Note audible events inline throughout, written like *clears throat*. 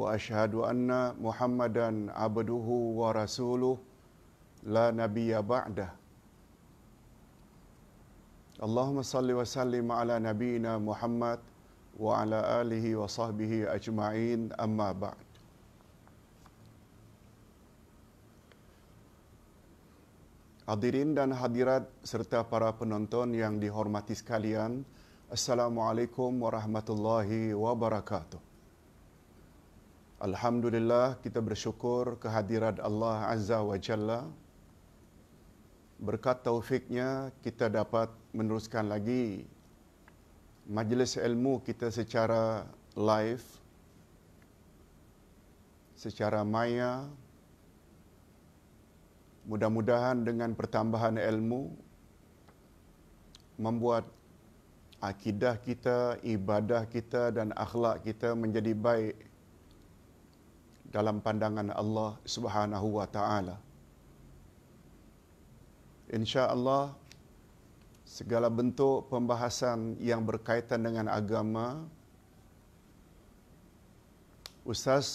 wa ashhadu anna muhammadan abduhu wa rasuluh la nabiyya ba'da Allahumma salli wa sallim ala nabiyyina muhammad wa ala alihi wa sahbihi ajma'in amma ba'd Hadirin dan hadirat serta para penonton yang dihormati sekalian Assalamualaikum warahmatullahi wabarakatuh Alhamdulillah kita bersyukur kehadiran Allah Azza wa Jalla. Berkat taufiknya kita dapat meneruskan lagi majlis ilmu kita secara live, secara maya. Mudah-mudahan dengan pertambahan ilmu membuat akidah kita, ibadah kita dan akhlak kita menjadi baik dalam pandangan Allah Subhanahu wa taala. Insya-Allah segala bentuk pembahasan yang berkaitan dengan agama Ustaz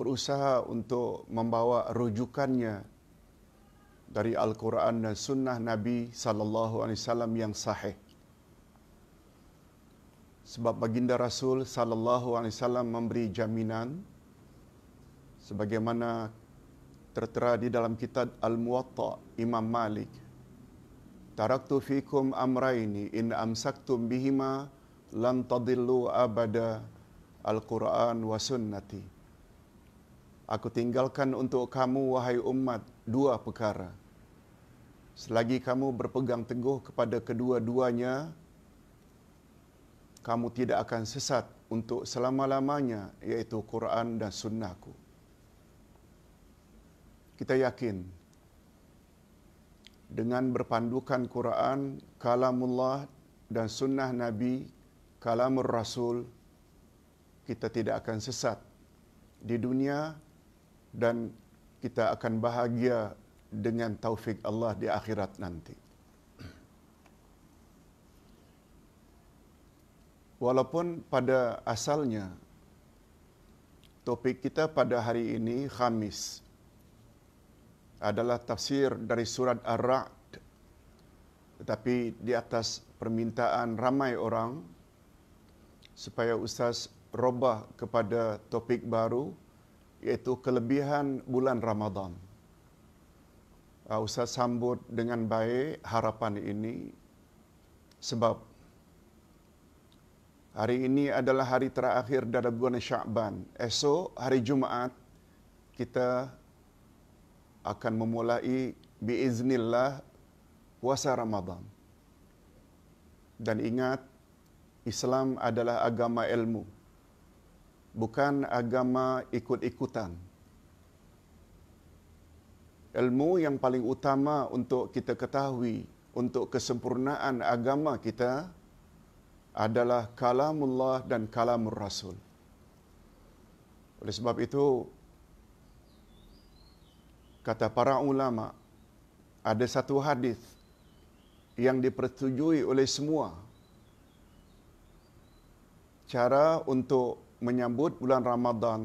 berusaha untuk membawa rujukannya dari Al-Quran dan Sunnah Nabi Sallallahu Alaihi Wasallam yang sahih. Sebab baginda Rasul Sallallahu Alaihi Wasallam memberi jaminan sebagaimana tertera di dalam kitab Al-Muwatta Imam Malik Taraktu fikum amraini in amsaktum bihima lan tadillu abada Al-Quran wa sunnati Aku tinggalkan untuk kamu wahai umat dua perkara Selagi kamu berpegang teguh kepada kedua-duanya kamu tidak akan sesat untuk selama-lamanya iaitu Quran dan sunnahku kita yakin dengan berpandukan Quran, kalamullah dan sunnah Nabi, kalamur Rasul, kita tidak akan sesat di dunia dan kita akan bahagia dengan taufik Allah di akhirat nanti. Walaupun pada asalnya topik kita pada hari ini Khamis, adalah tafsir dari surat Ar-Ra'd. Tetapi di atas permintaan ramai orang supaya Ustaz robah kepada topik baru iaitu kelebihan bulan Ramadan. Ah, Ustaz sambut dengan baik harapan ini sebab hari ini adalah hari terakhir dari bulan Syaban. Esok hari Jumaat kita akan memulai biiznillah puasa Ramadan. Dan ingat, Islam adalah agama ilmu. Bukan agama ikut-ikutan. Ilmu yang paling utama untuk kita ketahui untuk kesempurnaan agama kita adalah kalamullah dan kalamur rasul. Oleh sebab itu, kata para ulama ada satu hadis yang dipersetujui oleh semua cara untuk menyambut bulan Ramadan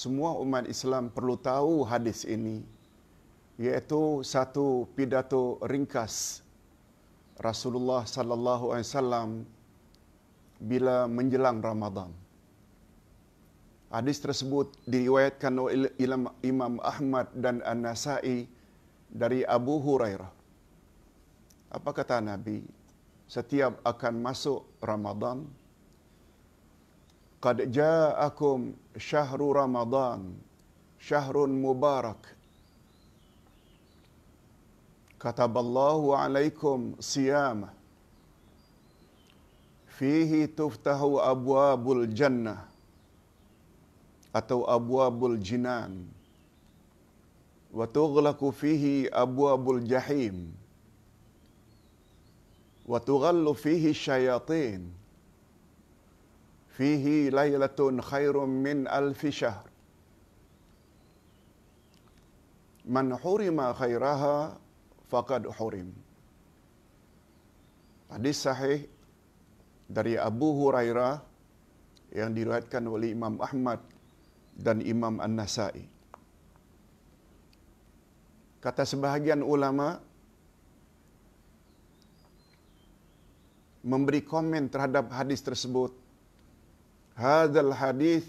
semua umat Islam perlu tahu hadis ini iaitu satu pidato ringkas Rasulullah sallallahu alaihi wasallam bila menjelang Ramadan Hadis tersebut diriwayatkan oleh Imam Ahmad dan An-Nasai dari Abu Hurairah. Apa kata Nabi? Setiap akan masuk Ramadan, Qad ja'akum syahru Ramadan, syahrun mubarak. Kataballahu alaikum siyamah. Fihi tuftahu abwabul jannah atau Abu abwabul jinan wa tughlaqu fihi abwabul jahim wa tughallu fihi syayatin fihi lailatun Khairun min alf shahr man hurima khairaha faqad hurim hadis sahih dari Abu Hurairah yang diriwayatkan oleh Imam Ahmad dan Imam An-Nasai. Kata sebahagian ulama memberi komen terhadap hadis tersebut. Hadal hadis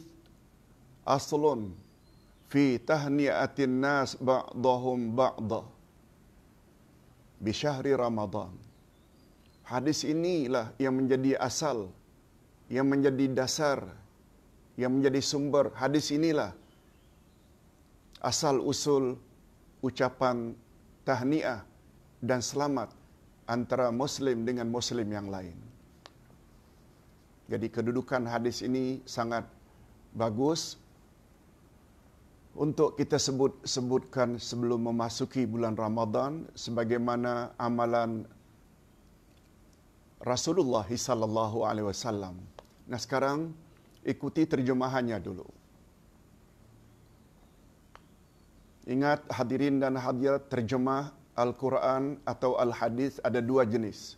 aslun fi tahniatin nas ba'dahum ba'da bi syahri ramadan. Hadis inilah yang menjadi asal, yang menjadi dasar yang menjadi sumber hadis inilah asal usul ucapan tahniah dan selamat antara muslim dengan muslim yang lain. Jadi kedudukan hadis ini sangat bagus untuk kita sebut sebutkan sebelum memasuki bulan Ramadan sebagaimana amalan Rasulullah sallallahu alaihi wasallam. Nah sekarang ikuti terjemahannya dulu. Ingat hadirin dan hadirat terjemah Al-Quran atau Al-Hadis ada dua jenis.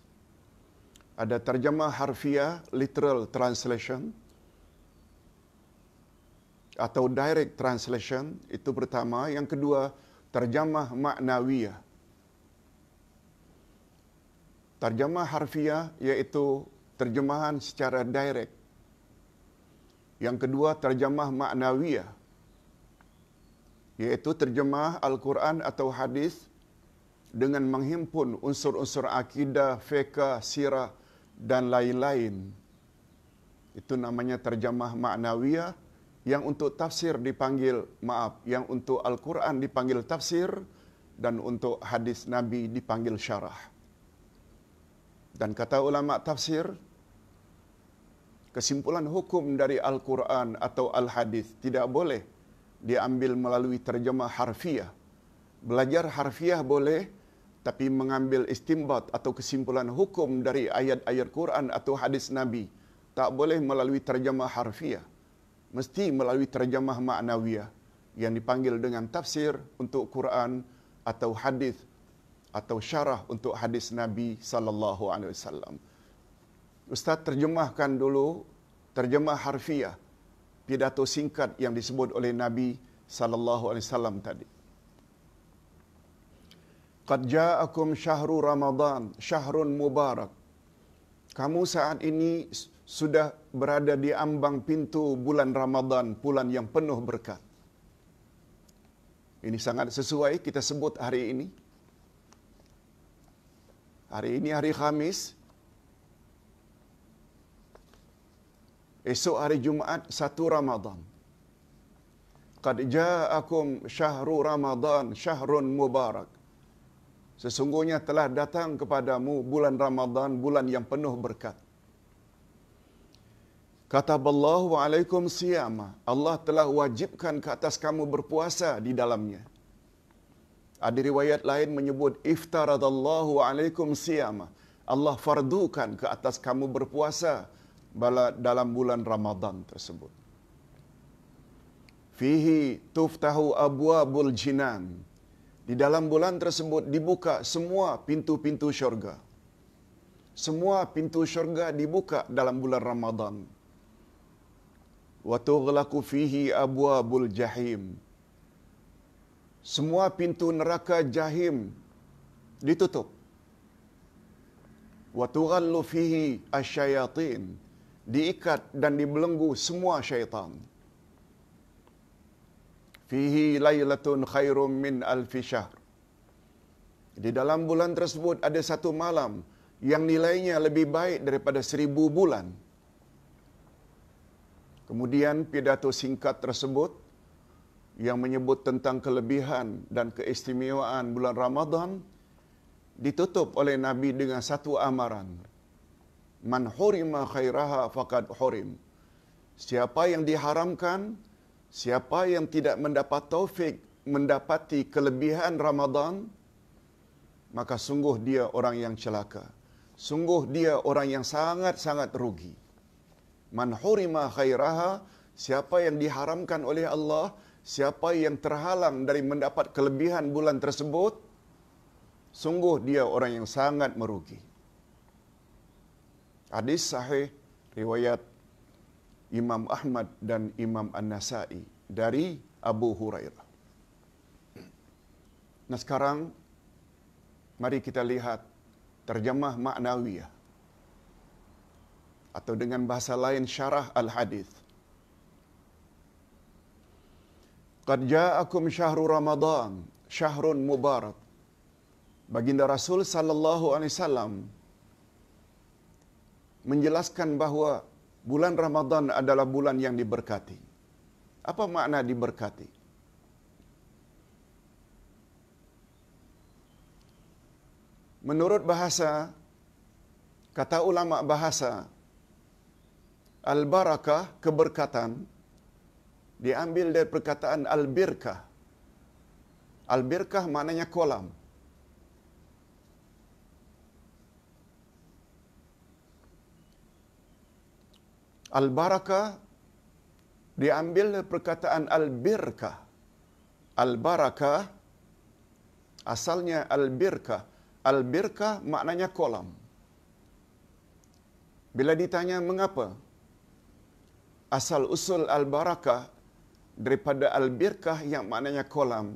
Ada terjemah harfiah, literal translation. Atau direct translation, itu pertama. Yang kedua, terjemah maknawiyah. Terjemah harfiah iaitu terjemahan secara direct. Yang kedua terjemah maknawiyah iaitu terjemah al-Quran atau hadis dengan menghimpun unsur-unsur akidah, fiqh, sirah dan lain-lain. Itu namanya terjemah maknawiyah yang untuk tafsir dipanggil maaf, yang untuk al-Quran dipanggil tafsir dan untuk hadis Nabi dipanggil syarah. Dan kata ulama tafsir, kesimpulan hukum dari Al-Quran atau Al-Hadith tidak boleh diambil melalui terjemah harfiah. Belajar harfiah boleh, tapi mengambil istimbat atau kesimpulan hukum dari ayat-ayat Quran atau hadis Nabi tak boleh melalui terjemah harfiah. Mesti melalui terjemah maknawiah yang dipanggil dengan tafsir untuk Quran atau hadis atau syarah untuk hadis Nabi sallallahu alaihi wasallam. Ustaz terjemahkan dulu terjemah harfiah pidato singkat yang disebut oleh Nabi sallallahu alaihi wasallam tadi. Qad ja'akum syahrul Ramadan, syahrun mubarak. Kamu saat ini sudah berada di ambang pintu bulan Ramadan, bulan yang penuh berkat. Ini sangat sesuai kita sebut hari ini. Hari ini hari Khamis, Esok hari Jumaat satu Ramadan. Qad akum syahrul Ramadhan, syahrul mubarak. Sesungguhnya telah datang kepadamu bulan Ramadhan, bulan yang penuh berkat. Kata Allah wa alaikum siyama. Allah telah wajibkan ke atas kamu berpuasa di dalamnya. Ada riwayat lain menyebut iftaradallahu alaikum siyama. Allah fardukan ke atas kamu berpuasa dalam bulan Ramadan tersebut. Fihi tuftahu abwa bul jinan. Di dalam bulan tersebut dibuka semua pintu-pintu syurga. Semua pintu syurga dibuka dalam bulan Ramadan. Wa tughlaqu fihi bul jahim. Semua pintu neraka jahim ditutup. Wa tughallu fihi asyayatin. As diikat dan dibelenggu semua syaitan. Fihi laylatun khairum min alfi syahr. Di dalam bulan tersebut ada satu malam yang nilainya lebih baik daripada seribu bulan. Kemudian pidato singkat tersebut yang menyebut tentang kelebihan dan keistimewaan bulan Ramadhan ditutup oleh Nabi dengan satu amaran man hurima khairaha faqad hurim siapa yang diharamkan siapa yang tidak mendapat taufik mendapati kelebihan Ramadan maka sungguh dia orang yang celaka sungguh dia orang yang sangat-sangat rugi man hurima khairaha siapa yang diharamkan oleh Allah siapa yang terhalang dari mendapat kelebihan bulan tersebut sungguh dia orang yang sangat merugi Hadis sahih riwayat Imam Ahmad dan Imam An-Nasai dari Abu Hurairah. Nah sekarang mari kita lihat terjemah maknawiyah atau dengan bahasa lain syarah al-hadis. Qad ja'akum syahrul Ramadan, syahrun mubarak. Baginda Rasul sallallahu alaihi wasallam menjelaskan bahawa bulan Ramadhan adalah bulan yang diberkati. Apa makna diberkati? Menurut bahasa, kata ulama bahasa, al-barakah, keberkatan, diambil dari perkataan al-birkah. Al-birkah maknanya Kolam. Al-barakah diambil perkataan al-birkah. Al-barakah asalnya al-birkah. Al-birkah maknanya kolam. Bila ditanya mengapa asal usul al-barakah daripada al-birkah yang maknanya kolam,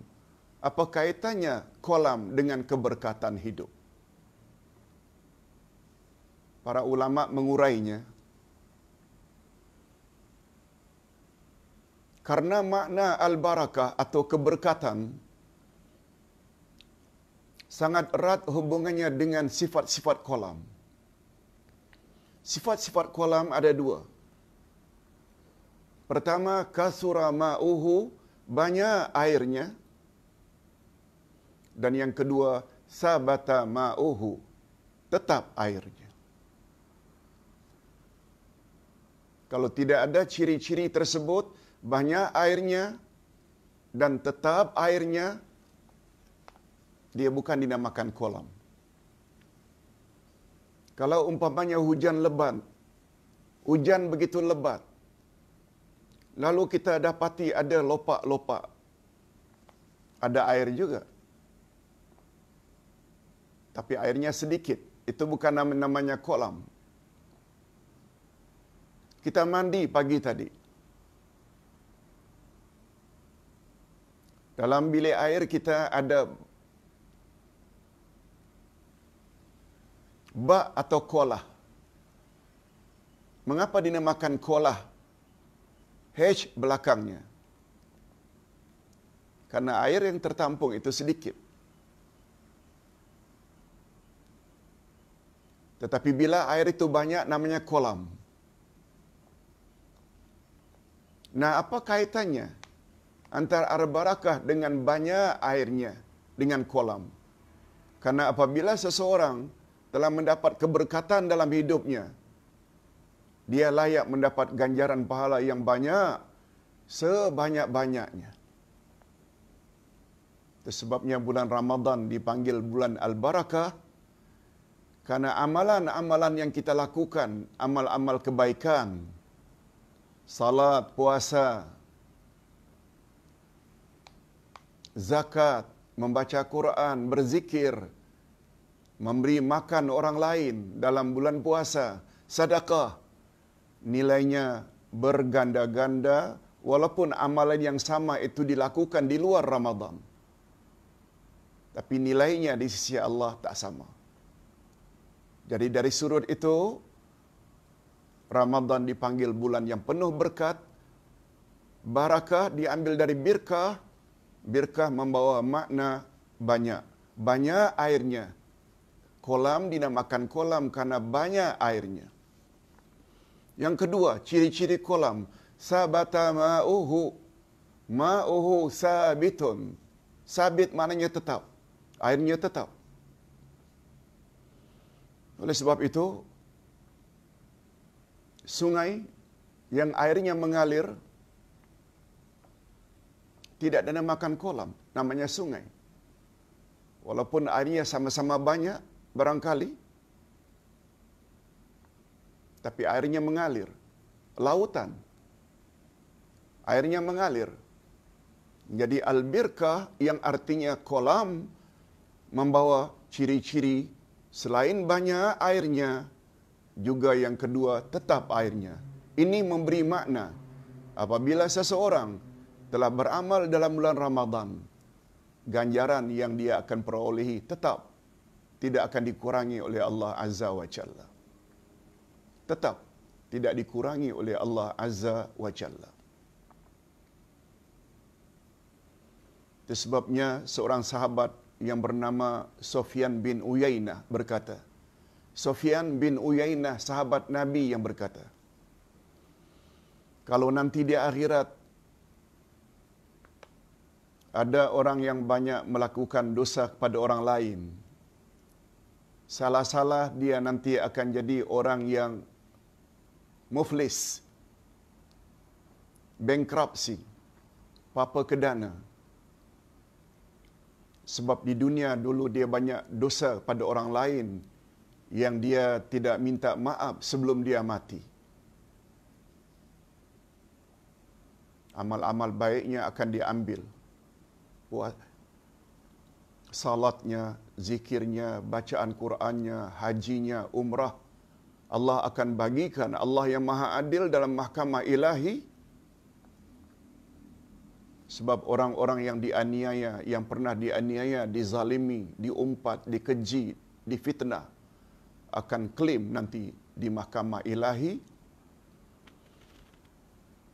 apa kaitannya kolam dengan keberkatan hidup? Para ulama mengurainya, Karena makna al-barakah atau keberkatan sangat erat hubungannya dengan sifat-sifat kolam. Sifat-sifat kolam ada dua. Pertama, kasura ma'uhu, banyak airnya. Dan yang kedua, sabata ma'uhu, tetap airnya. Kalau tidak ada ciri-ciri tersebut, banyak airnya dan tetap airnya dia bukan dinamakan kolam. Kalau umpamanya hujan lebat, hujan begitu lebat, lalu kita dapati ada lopak-lopak, ada air juga. Tapi airnya sedikit, itu bukan namanya kolam. Kita mandi pagi tadi, Dalam bilik air kita ada bak atau kolah. Mengapa dinamakan kolah? H belakangnya. Karena air yang tertampung itu sedikit. Tetapi bila air itu banyak namanya kolam. Nah, apa kaitannya? antara al-barakah dengan banyak airnya dengan kolam. Karena apabila seseorang telah mendapat keberkatan dalam hidupnya, dia layak mendapat ganjaran pahala yang banyak sebanyak-banyaknya. Sebabnya bulan Ramadan dipanggil bulan al-barakah karena amalan-amalan yang kita lakukan, amal-amal kebaikan, salat, puasa, zakat, membaca Quran, berzikir, memberi makan orang lain dalam bulan puasa, sedekah nilainya berganda-ganda walaupun amalan yang sama itu dilakukan di luar Ramadan. Tapi nilainya di sisi Allah tak sama. Jadi dari surut itu Ramadan dipanggil bulan yang penuh berkat. Barakah diambil dari birkah birkah membawa makna banyak. Banyak airnya. Kolam dinamakan kolam karena banyak airnya. Yang kedua, ciri-ciri kolam. Sabata ma'uhu. Ma'uhu sabitun. Sabit maknanya tetap. Airnya tetap. Oleh sebab itu, sungai yang airnya mengalir tidak ada dinamakan kolam, namanya sungai. Walaupun airnya sama-sama banyak, barangkali, tapi airnya mengalir. Lautan, airnya mengalir. Jadi albirka yang artinya kolam membawa ciri-ciri selain banyak airnya, juga yang kedua tetap airnya. Ini memberi makna apabila seseorang telah beramal dalam bulan Ramadhan ganjaran yang dia akan perolehi tetap tidak akan dikurangi oleh Allah Azza wa Jalla. Tetap tidak dikurangi oleh Allah Azza wa Jalla. Sebabnya seorang sahabat yang bernama Sofyan bin Uyainah berkata, Sofyan bin Uyainah sahabat Nabi yang berkata, kalau nanti di akhirat ada orang yang banyak melakukan dosa kepada orang lain. Salah-salah dia nanti akan jadi orang yang muflis, bankrupsi, papa kedana. Sebab di dunia dulu dia banyak dosa kepada orang lain yang dia tidak minta maaf sebelum dia mati. Amal-amal baiknya akan diambil buat salatnya, zikirnya, bacaan Qurannya, hajinya, umrah. Allah akan bagikan Allah yang maha adil dalam mahkamah ilahi. Sebab orang-orang yang dianiaya, yang pernah dianiaya, dizalimi, diumpat, dikeji, difitnah. Akan klaim nanti di mahkamah ilahi.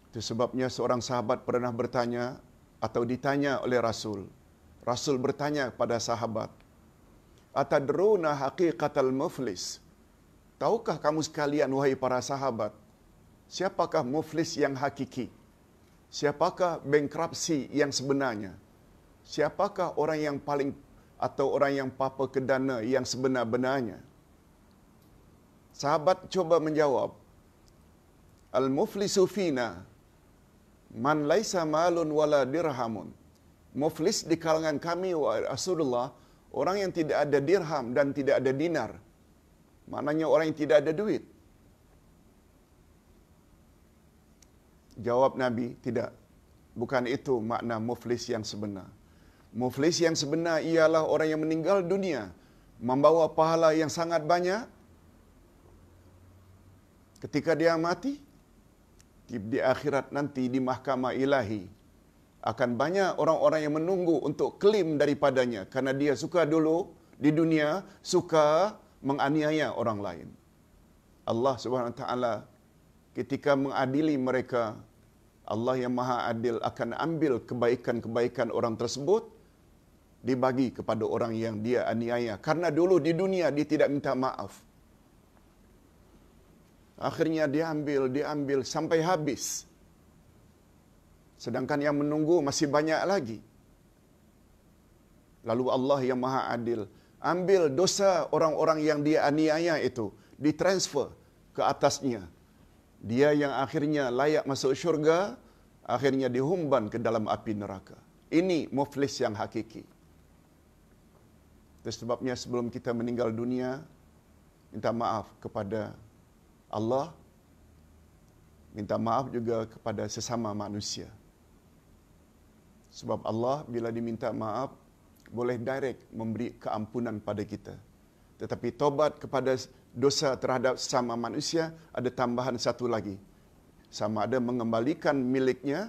Itu sebabnya seorang sahabat pernah bertanya, atau ditanya oleh Rasul. Rasul bertanya kepada sahabat, Atadruna haqiqatal muflis? Tahukah kamu sekalian, wahai para sahabat, siapakah muflis yang hakiki? Siapakah bankrupsi yang sebenarnya? Siapakah orang yang paling atau orang yang papa kedana yang sebenar-benarnya? Sahabat cuba menjawab, al muflisufina man laisa malun wala dirhamun muflis di kalangan kami wahai Rasulullah orang yang tidak ada dirham dan tidak ada dinar maknanya orang yang tidak ada duit jawab nabi tidak bukan itu makna muflis yang sebenar muflis yang sebenar ialah orang yang meninggal dunia membawa pahala yang sangat banyak ketika dia mati di, di akhirat nanti di mahkamah ilahi akan banyak orang-orang yang menunggu untuk klaim daripadanya karena dia suka dulu di dunia suka menganiaya orang lain. Allah Subhanahu wa taala ketika mengadili mereka Allah yang Maha Adil akan ambil kebaikan-kebaikan orang tersebut dibagi kepada orang yang dia aniaya karena dulu di dunia dia tidak minta maaf. Akhirnya diambil, diambil sampai habis. Sedangkan yang menunggu masih banyak lagi. Lalu Allah yang maha adil, ambil dosa orang-orang yang dia aniaya itu, ditransfer ke atasnya. Dia yang akhirnya layak masuk syurga, akhirnya dihumban ke dalam api neraka. Ini muflis yang hakiki. Itu sebabnya sebelum kita meninggal dunia, minta maaf kepada Allah minta maaf juga kepada sesama manusia. Sebab Allah bila diminta maaf boleh direct memberi keampunan pada kita. Tetapi tobat kepada dosa terhadap sesama manusia ada tambahan satu lagi. Sama ada mengembalikan miliknya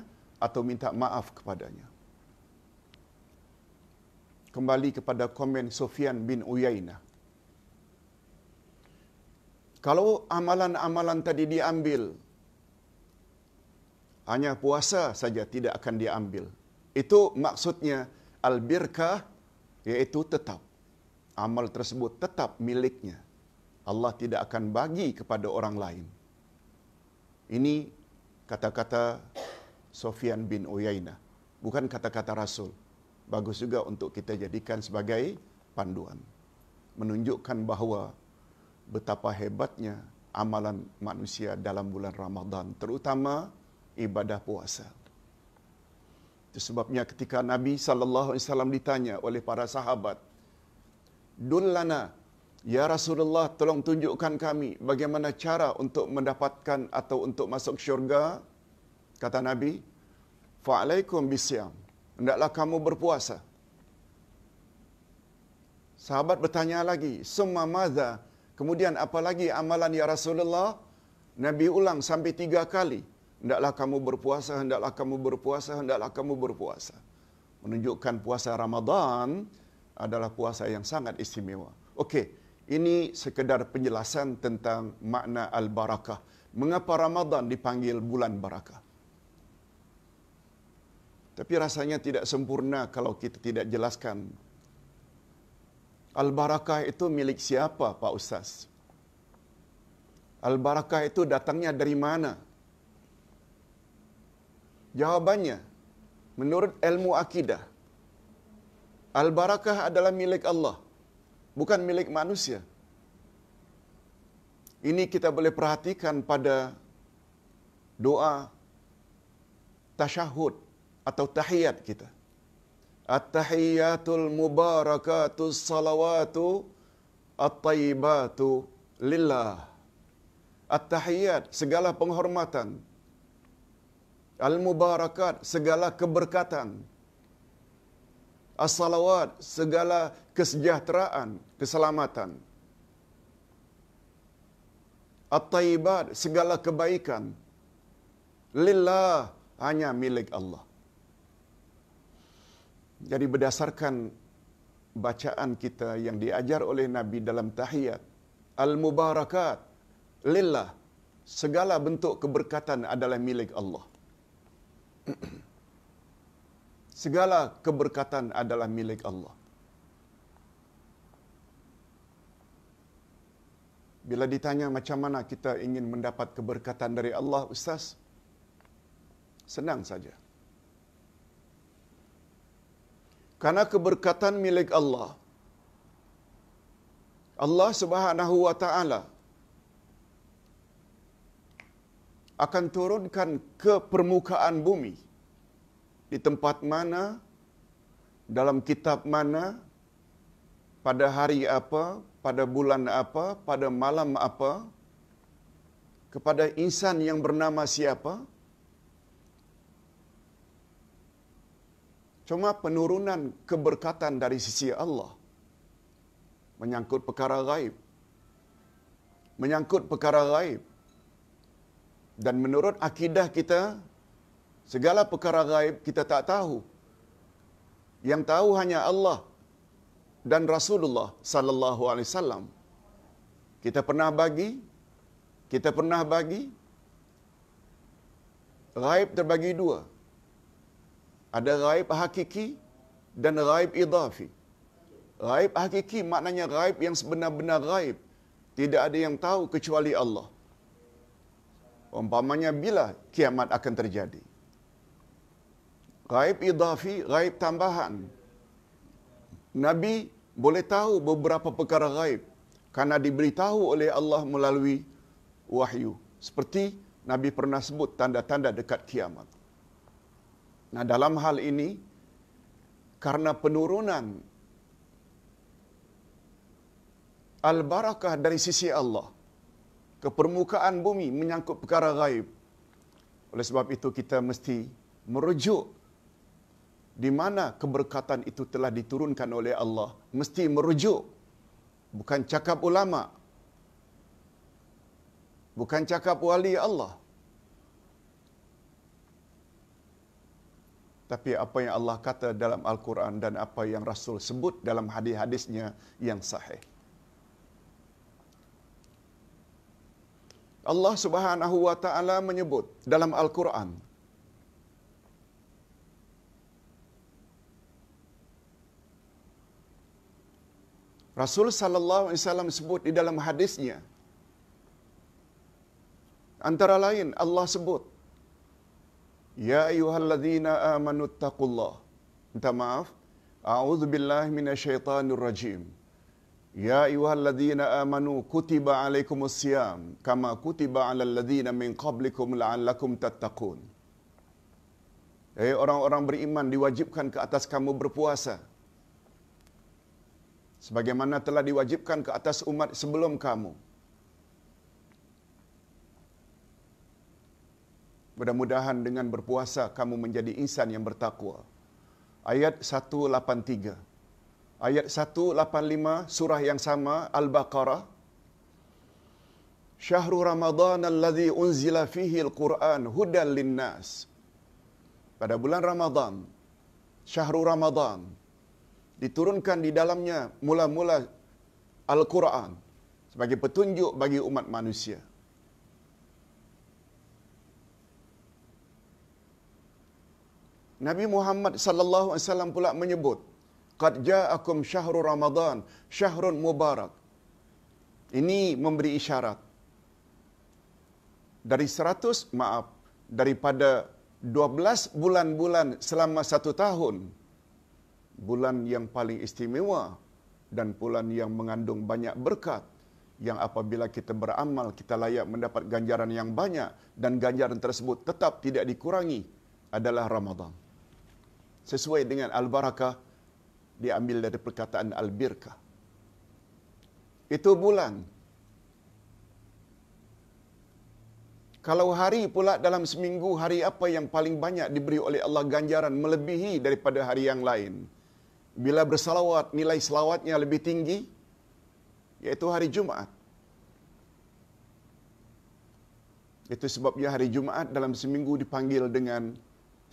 atau minta maaf kepadanya. Kembali kepada komen Sofian bin Uyainah. Kalau amalan-amalan tadi diambil, hanya puasa saja tidak akan diambil. Itu maksudnya al-birkah iaitu tetap. Amal tersebut tetap miliknya. Allah tidak akan bagi kepada orang lain. Ini kata-kata Sofian bin Uyainah. Bukan kata-kata Rasul. Bagus juga untuk kita jadikan sebagai panduan. Menunjukkan bahawa betapa hebatnya amalan manusia dalam bulan Ramadhan, terutama ibadah puasa. Itu sebabnya ketika Nabi sallallahu alaihi wasallam ditanya oleh para sahabat, "Dullana ya Rasulullah, tolong tunjukkan kami bagaimana cara untuk mendapatkan atau untuk masuk syurga?" Kata Nabi, "Fa'alaikum bisyam." Hendaklah kamu berpuasa. Sahabat bertanya lagi, "Summa mazah. Kemudian apa lagi amalan ya Rasulullah? Nabi ulang sampai tiga kali. Hendaklah kamu berpuasa, hendaklah kamu berpuasa, hendaklah kamu berpuasa. Menunjukkan puasa Ramadan adalah puasa yang sangat istimewa. Okey, ini sekedar penjelasan tentang makna al-barakah. Mengapa Ramadan dipanggil bulan barakah? Tapi rasanya tidak sempurna kalau kita tidak jelaskan Al-barakah itu milik siapa, Pak Ustaz? Al-barakah itu datangnya dari mana? Jawabannya, menurut ilmu akidah, Al-barakah adalah milik Allah, bukan milik manusia. Ini kita boleh perhatikan pada doa tashahud atau tahiyat kita. التحيات المباركات الصلوات الطيبات لله التحيات segala penghormatan المباركات segala keberkatan الصلوات segala kesejahteraan keselamatan الطيبات segala kebaikan Lillah hanya milik Allah jadi berdasarkan bacaan kita yang diajar oleh Nabi dalam tahiyat al-mubarakat lillah segala bentuk keberkatan adalah milik Allah. *clears throat* segala keberkatan adalah milik Allah. Bila ditanya macam mana kita ingin mendapat keberkatan dari Allah, ustaz? Senang saja. Karena keberkatan milik Allah. Allah subhanahu wa ta'ala akan turunkan ke permukaan bumi. Di tempat mana, dalam kitab mana, pada hari apa, pada bulan apa, pada malam apa, kepada insan yang bernama siapa, siapa, cuma penurunan keberkatan dari sisi Allah menyangkut perkara gaib menyangkut perkara gaib dan menurut akidah kita segala perkara gaib kita tak tahu yang tahu hanya Allah dan Rasulullah sallallahu alaihi wasallam kita pernah bagi kita pernah bagi gaib terbagi dua ada raib hakiki dan raib idafi. Raib hakiki maknanya raib yang sebenar-benar raib. Tidak ada yang tahu kecuali Allah. Umpamanya bila kiamat akan terjadi. Raib idafi, raib tambahan. Nabi boleh tahu beberapa perkara raib. Karena diberitahu oleh Allah melalui wahyu. Seperti Nabi pernah sebut tanda-tanda dekat kiamat. Nah, dalam hal ini karena penurunan al-barakah dari sisi Allah ke permukaan bumi menyangkut perkara gaib. Oleh sebab itu kita mesti merujuk di mana keberkatan itu telah diturunkan oleh Allah, mesti merujuk bukan cakap ulama bukan cakap wali Allah tapi apa yang Allah kata dalam Al-Quran dan apa yang Rasul sebut dalam hadis-hadisnya yang sahih. Allah Subhanahu wa taala menyebut dalam Al-Quran Rasul sallallahu alaihi wasallam sebut di dalam hadisnya antara lain Allah sebut Ya ayuhalladzina amanu taqullah Minta maaf A'udhu billahi minasyaitanir rajim Ya ayuhalladzina amanu kutiba alaikumus siyam Kama kutiba ala alladzina min qablikum la'allakum tattaqun Eh orang-orang beriman diwajibkan ke atas kamu berpuasa Sebagaimana telah diwajibkan ke atas umat sebelum kamu Mudah-mudahan dengan berpuasa kamu menjadi insan yang bertakwa. Ayat 183. Ayat 185 surah yang sama Al-Baqarah. Syahrul Ramadan alladhi unzila fihi al-Quran hudan linnas. Pada bulan Ramadan, Syahrul Ramadan diturunkan di dalamnya mula-mula Al-Quran sebagai petunjuk bagi umat manusia. Nabi Muhammad sallallahu alaihi wasallam pula menyebut qad ja'akum syahrul ramadan syahrun mubarak ini memberi isyarat dari 100 maaf daripada 12 bulan-bulan selama satu tahun bulan yang paling istimewa dan bulan yang mengandung banyak berkat yang apabila kita beramal kita layak mendapat ganjaran yang banyak dan ganjaran tersebut tetap tidak dikurangi adalah Ramadan sesuai dengan al-barakah diambil dari perkataan al-birka. Itu bulan. Kalau hari pula dalam seminggu hari apa yang paling banyak diberi oleh Allah ganjaran melebihi daripada hari yang lain. Bila bersalawat nilai selawatnya lebih tinggi yaitu hari Jumaat. Itu sebabnya hari Jumaat dalam seminggu dipanggil dengan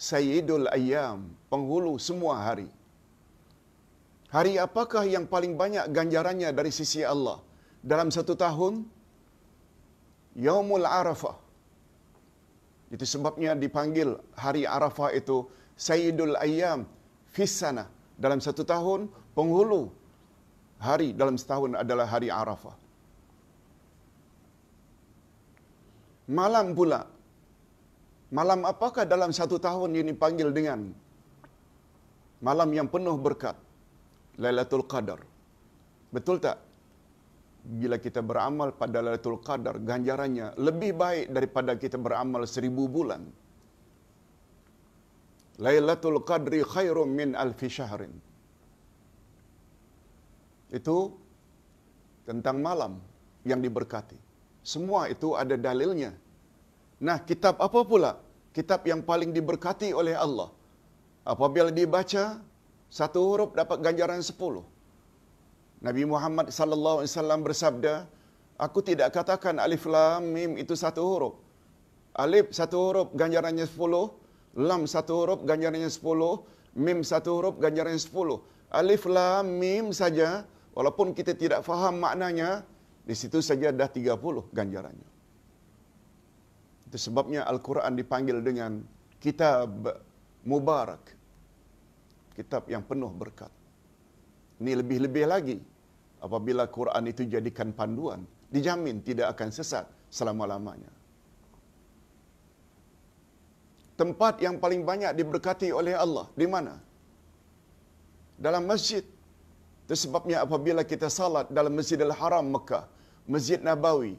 Sayyidul Ayyam, penghulu semua hari. Hari apakah yang paling banyak ganjarannya dari sisi Allah dalam satu tahun? Yaumul Arafah. Itu sebabnya dipanggil hari Arafah itu Sayyidul Ayyam Fisana. Dalam satu tahun, penghulu hari dalam setahun adalah hari Arafah. Malam pula, Malam apakah dalam satu tahun ini panggil dengan malam yang penuh berkat? Lailatul Qadar. Betul tak? Bila kita beramal pada Lailatul Qadar, ganjarannya lebih baik daripada kita beramal seribu bulan. Lailatul Qadri khairum min alfi syahrin. Itu tentang malam yang diberkati. Semua itu ada dalilnya. Nah, kitab apa pula? Kitab yang paling diberkati oleh Allah. Apabila dibaca, satu huruf dapat ganjaran sepuluh. Nabi Muhammad sallallahu alaihi wasallam bersabda, aku tidak katakan alif lam mim itu satu huruf. Alif satu huruf ganjarannya sepuluh, lam satu huruf ganjarannya sepuluh, mim satu huruf ganjarannya sepuluh. Alif lam mim saja, walaupun kita tidak faham maknanya, di situ saja dah tiga puluh ganjarannya. Itu sebabnya Al-Quran dipanggil dengan kitab mubarak. Kitab yang penuh berkat. Ini lebih-lebih lagi apabila Quran itu jadikan panduan, dijamin tidak akan sesat selama-lamanya. Tempat yang paling banyak diberkati oleh Allah, di mana? Dalam masjid. Itu sebabnya apabila kita salat dalam masjid Masjidil Haram Mekah, Masjid Nabawi,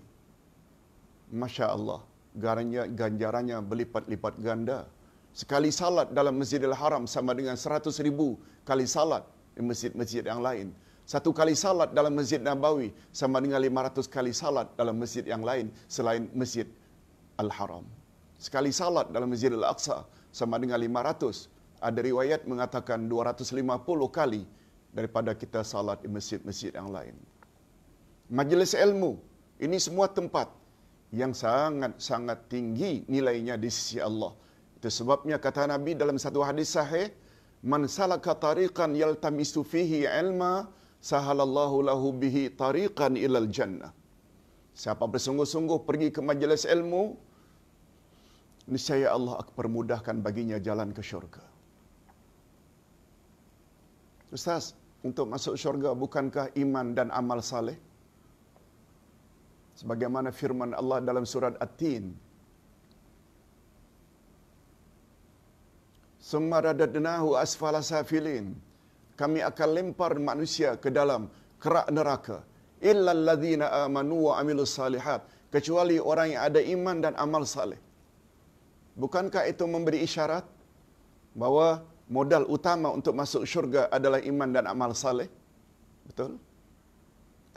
Masya Allah, ganjarannya, ganjarannya berlipat-lipat ganda. Sekali salat dalam masjid al Haram sama dengan seratus ribu kali salat di masjid-masjid yang lain. Satu kali salat dalam Masjid Nabawi sama dengan lima ratus kali salat dalam masjid yang lain selain Masjid Al-Haram. Sekali salat dalam Masjid Al-Aqsa sama dengan lima ratus. Ada riwayat mengatakan dua ratus lima puluh kali daripada kita salat di masjid-masjid yang lain. Majlis ilmu, ini semua tempat yang sangat-sangat tinggi nilainya di sisi Allah. Itu sebabnya kata Nabi dalam satu hadis sahih, "Man salaka tariqan yaltamisu fihi ilma, sahalallahu lahu bihi tariqan ilal jannah." Siapa bersungguh-sungguh pergi ke majelis ilmu, niscaya Allah akan permudahkan baginya jalan ke syurga. Ustaz, untuk masuk syurga bukankah iman dan amal saleh? sebagaimana firman Allah dalam surat At-Tin. Semaradadnahu asfala safilin. Kami akan lempar manusia ke dalam kerak neraka. Illa alladhina amanu wa amilu salihat. Kecuali orang yang ada iman dan amal saleh. Bukankah itu memberi isyarat bahawa modal utama untuk masuk syurga adalah iman dan amal saleh? Betul?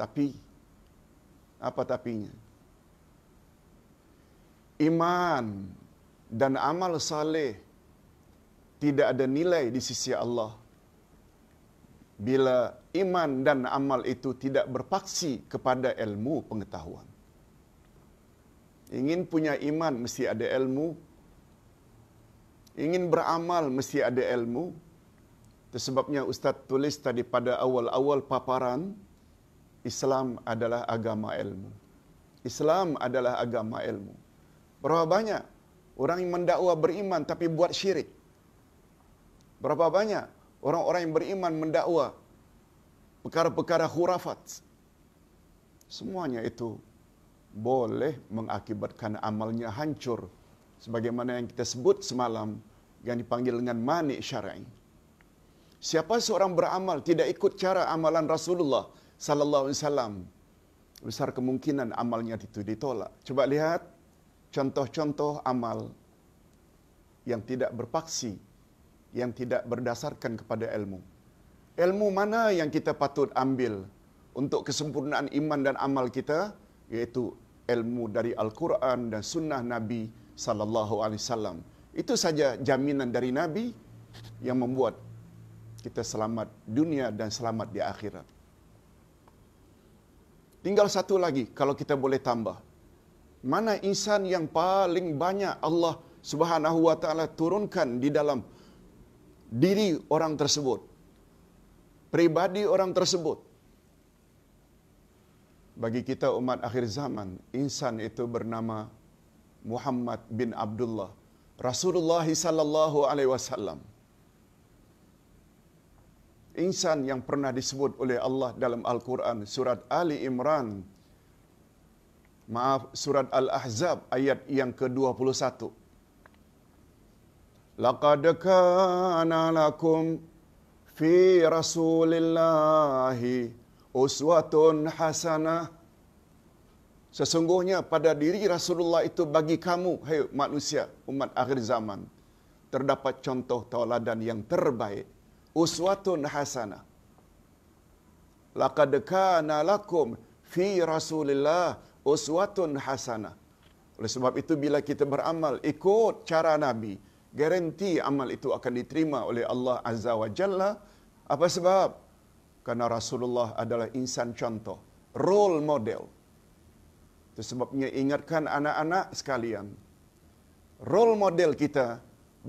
Tapi apa tapinya. Iman dan amal saleh tidak ada nilai di sisi Allah bila iman dan amal itu tidak berpaksi kepada ilmu pengetahuan. Ingin punya iman mesti ada ilmu. Ingin beramal mesti ada ilmu. Tersebabnya Ustaz tulis tadi pada awal-awal paparan, Islam adalah agama ilmu. Islam adalah agama ilmu. Berapa banyak orang yang mendakwa beriman tapi buat syirik? Berapa banyak orang-orang yang beriman mendakwa perkara-perkara khurafat? Semuanya itu boleh mengakibatkan amalnya hancur sebagaimana yang kita sebut semalam yang dipanggil dengan manik syar'i. Siapa seorang beramal tidak ikut cara amalan Rasulullah sallallahu alaihi wasallam besar kemungkinan amalnya itu ditolak. Coba lihat contoh-contoh amal yang tidak berpaksi, yang tidak berdasarkan kepada ilmu. Ilmu mana yang kita patut ambil untuk kesempurnaan iman dan amal kita? Yaitu ilmu dari Al-Quran dan Sunnah Nabi Sallallahu Alaihi Wasallam. Itu saja jaminan dari Nabi yang membuat kita selamat dunia dan selamat di akhirat. Tinggal satu lagi kalau kita boleh tambah. Mana insan yang paling banyak Allah Subhanahu wa taala turunkan di dalam diri orang tersebut? Pribadi orang tersebut. Bagi kita umat akhir zaman, insan itu bernama Muhammad bin Abdullah Rasulullah sallallahu alaihi wasallam insan yang pernah disebut oleh Allah dalam Al-Quran surat Ali Imran maaf surat Al-Ahzab ayat yang ke-21 laqad kana lakum fi rasulillahi uswatun hasanah sesungguhnya pada diri Rasulullah itu bagi kamu hey manusia umat akhir zaman terdapat contoh tauladan yang terbaik uswatun hasanah. Laqad kana lakum fi Rasulillah uswatun hasanah. Oleh sebab itu bila kita beramal ikut cara Nabi, garanti amal itu akan diterima oleh Allah Azza wa Jalla. Apa sebab? Karena Rasulullah adalah insan contoh, role model. Itu sebabnya ingatkan anak-anak sekalian. Role model kita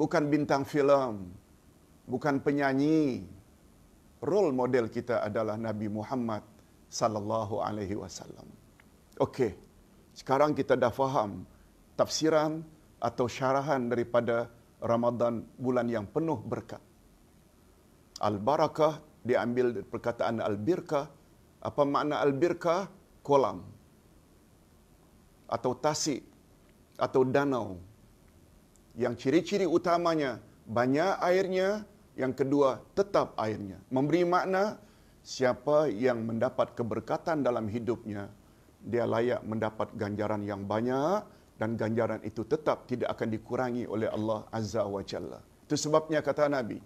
bukan bintang filem, bukan penyanyi. Role model kita adalah Nabi Muhammad sallallahu alaihi wasallam. Okey. Sekarang kita dah faham tafsiran atau syarahan daripada Ramadan bulan yang penuh berkat. Al-barakah diambil dari perkataan al-birkah. Apa makna al-birkah? Kolam. Atau tasik atau danau yang ciri-ciri utamanya banyak airnya yang kedua, tetap airnya. Memberi makna siapa yang mendapat keberkatan dalam hidupnya, dia layak mendapat ganjaran yang banyak dan ganjaran itu tetap tidak akan dikurangi oleh Allah Azza wa Jalla. Itu sebabnya kata Nabi,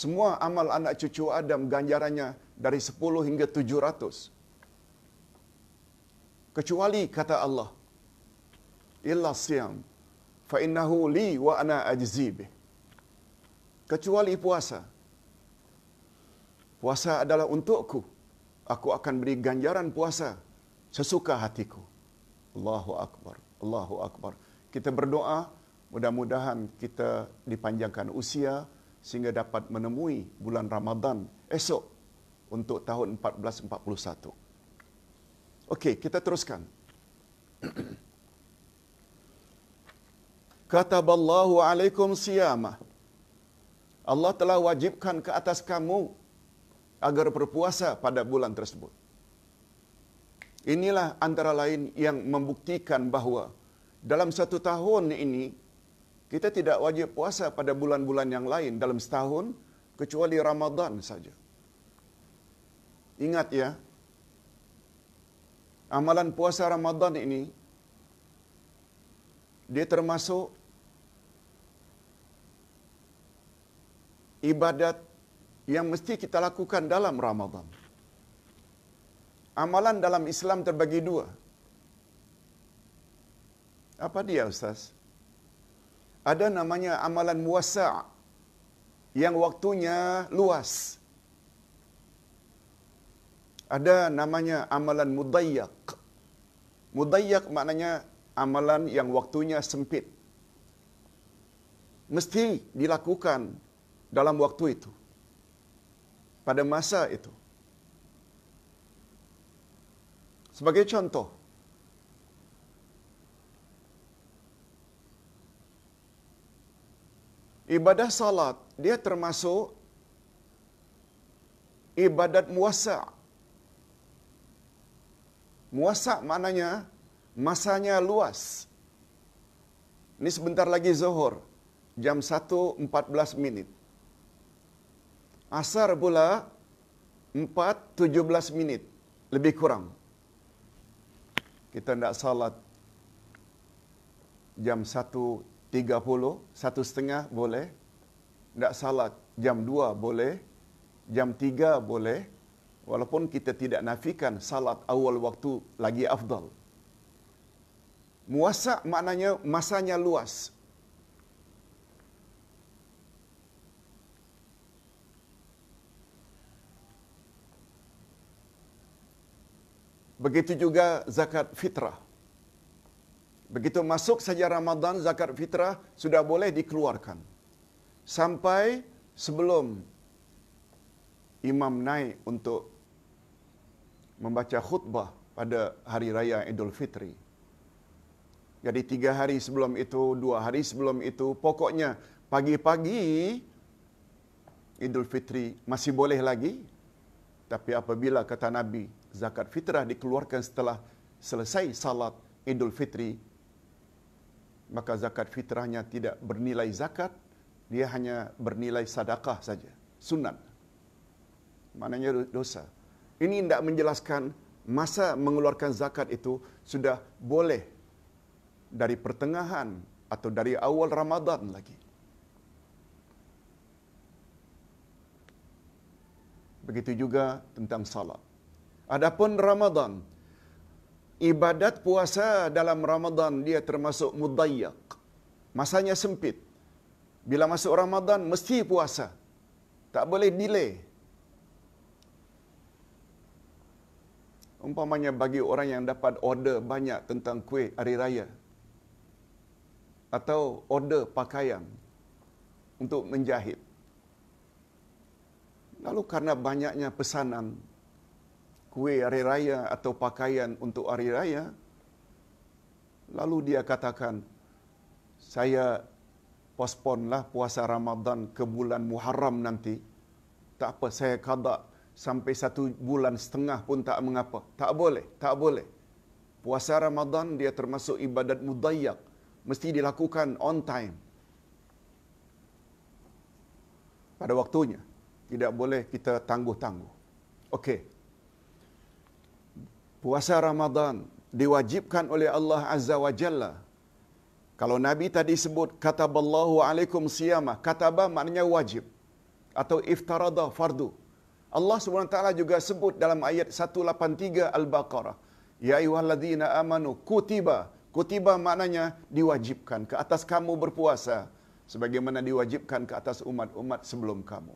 semua amal anak cucu Adam ganjarannya dari 10 hingga 700. Kecuali kata Allah, illa siam fa innahu li wa ana ajzibih kecuali puasa. Puasa adalah untukku. Aku akan beri ganjaran puasa sesuka hatiku. Allahu Akbar. Allahu Akbar. Kita berdoa, mudah-mudahan kita dipanjangkan usia sehingga dapat menemui bulan Ramadan esok untuk tahun 1441. Okey, kita teruskan. *clears throat* Kataballahu alaikum siyamah. Allah telah wajibkan ke atas kamu agar berpuasa pada bulan tersebut. Inilah antara lain yang membuktikan bahawa dalam satu tahun ini kita tidak wajib puasa pada bulan-bulan yang lain dalam setahun kecuali Ramadan saja. Ingat ya, amalan puasa Ramadan ini dia termasuk ibadat yang mesti kita lakukan dalam Ramadan. Amalan dalam Islam terbagi dua. Apa dia Ustaz? Ada namanya amalan muasa yang waktunya luas. Ada namanya amalan mudayyak. Mudayyak maknanya amalan yang waktunya sempit. Mesti dilakukan dalam waktu itu pada masa itu sebagai contoh ibadah salat dia termasuk ibadat muasa muasa maknanya masanya luas ini sebentar lagi zuhur jam 1.14 minit. Asar pula 4.17 minit lebih kurang. Kita nak salat jam 1.30, 1.30 boleh. Nak salat jam 2 boleh, jam 3 boleh. Walaupun kita tidak nafikan salat awal waktu lagi afdal. Muasa maknanya masanya luas, Begitu juga zakat fitrah. Begitu masuk saja Ramadan, zakat fitrah sudah boleh dikeluarkan. Sampai sebelum imam naik untuk membaca khutbah pada hari raya Idul Fitri. Jadi tiga hari sebelum itu, dua hari sebelum itu, pokoknya pagi-pagi Idul Fitri masih boleh lagi. Tapi apabila kata Nabi, zakat fitrah dikeluarkan setelah selesai salat Idul Fitri, maka zakat fitrahnya tidak bernilai zakat, dia hanya bernilai sadakah saja, sunat. Maknanya dosa. Ini tidak menjelaskan masa mengeluarkan zakat itu sudah boleh dari pertengahan atau dari awal Ramadan lagi. Begitu juga tentang salat. Adapun Ramadan, ibadat puasa dalam Ramadan dia termasuk mudayyak. Masanya sempit. Bila masuk Ramadan, mesti puasa. Tak boleh delay. Umpamanya bagi orang yang dapat order banyak tentang kuih hari raya. Atau order pakaian untuk menjahit. Lalu karena banyaknya pesanan kuih hari raya atau pakaian untuk hari raya. Lalu dia katakan, saya posponlah puasa Ramadan ke bulan Muharram nanti. Tak apa, saya kada sampai satu bulan setengah pun tak mengapa. Tak boleh, tak boleh. Puasa Ramadan dia termasuk ibadat mudayyak. Mesti dilakukan on time. Pada waktunya. Tidak boleh kita tangguh-tangguh. Okey, puasa Ramadan diwajibkan oleh Allah Azza wa Jalla. Kalau Nabi tadi sebut kataballahu alaikum siyama, kataba maknanya wajib atau iftarada fardu. Allah SWT juga sebut dalam ayat 183 Al-Baqarah. Ya ayuhalladzina amanu kutiba. Kutiba maknanya diwajibkan ke atas kamu berpuasa. Sebagaimana diwajibkan ke atas umat-umat sebelum kamu.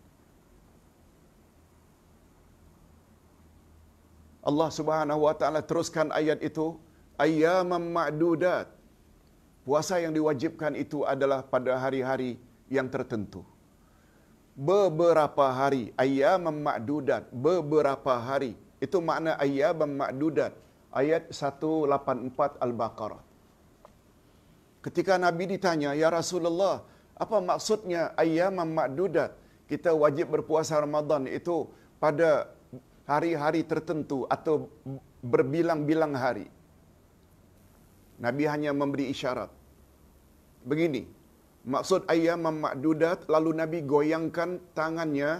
Allah Subhanahu wa taala teruskan ayat itu ayyaman ma'dudat. Puasa yang diwajibkan itu adalah pada hari-hari yang tertentu. Beberapa hari ayyaman ma'dudat, beberapa hari. Itu makna ayyaman ma'dudat ayat 184 Al-Baqarah. Ketika Nabi ditanya, "Ya Rasulullah, apa maksudnya ayyaman ma'dudat? Kita wajib berpuasa Ramadan itu pada hari-hari tertentu atau berbilang-bilang hari. Nabi hanya memberi isyarat. Begini, maksud ayah memakdudat lalu Nabi goyangkan tangannya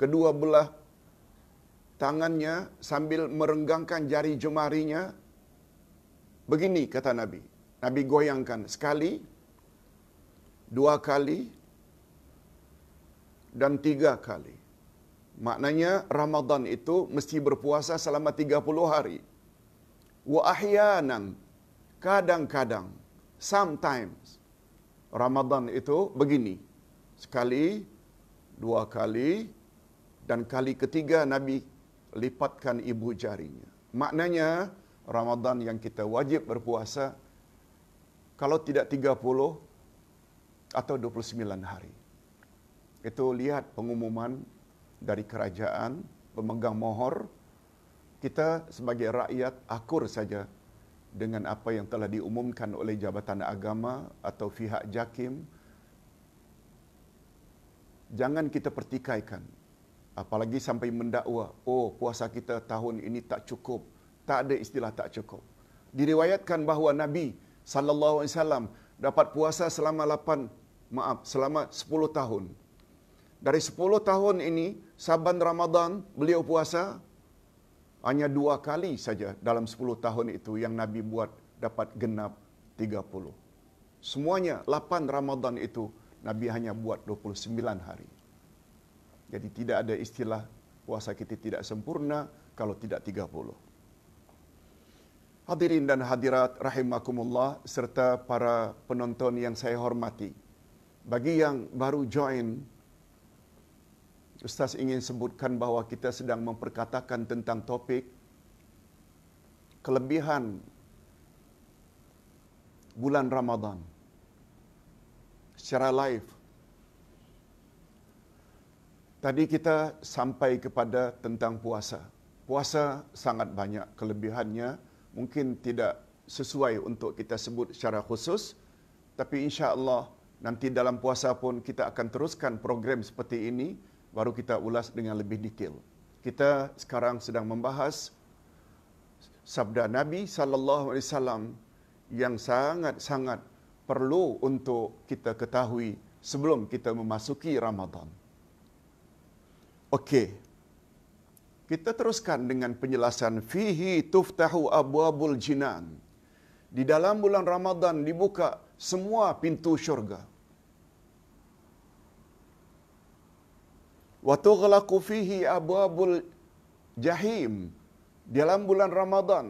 kedua belah tangannya sambil merenggangkan jari jemarinya. Begini kata Nabi. Nabi goyangkan sekali, dua kali, dan tiga kali. Maknanya Ramadan itu mesti berpuasa selama 30 hari. Wa ahyanan kadang-kadang sometimes Ramadan itu begini. Sekali, dua kali dan kali ketiga Nabi lipatkan ibu jarinya. Maknanya Ramadan yang kita wajib berpuasa kalau tidak 30 atau 29 hari. Itu lihat pengumuman dari kerajaan, pemegang mohor, kita sebagai rakyat akur saja dengan apa yang telah diumumkan oleh Jabatan Agama atau pihak JAKIM. Jangan kita pertikaikan. Apalagi sampai mendakwa, oh puasa kita tahun ini tak cukup. Tak ada istilah tak cukup. Diriwayatkan bahawa Nabi SAW dapat puasa selama 8, maaf, selama 10 tahun. Dari 10 tahun ini, Saban Ramadan beliau puasa hanya dua kali saja dalam sepuluh tahun itu yang Nabi buat dapat genap tiga puluh. Semuanya lapan Ramadan itu Nabi hanya buat dua puluh sembilan hari. Jadi tidak ada istilah puasa kita tidak sempurna kalau tidak tiga puluh. Hadirin dan hadirat rahimakumullah serta para penonton yang saya hormati. Bagi yang baru join Ustaz ingin sebutkan bahawa kita sedang memperkatakan tentang topik kelebihan bulan Ramadan secara live. Tadi kita sampai kepada tentang puasa. Puasa sangat banyak kelebihannya, mungkin tidak sesuai untuk kita sebut secara khusus, tapi insya-Allah nanti dalam puasa pun kita akan teruskan program seperti ini baru kita ulas dengan lebih detail. Kita sekarang sedang membahas sabda Nabi sallallahu alaihi wasallam yang sangat-sangat perlu untuk kita ketahui sebelum kita memasuki Ramadan. Okey. Kita teruskan dengan penjelasan fihi tuftahu abwabul jinan. Di dalam bulan Ramadan dibuka semua pintu syurga. wa tughlaqu fihi abwabul jahim dalam bulan Ramadan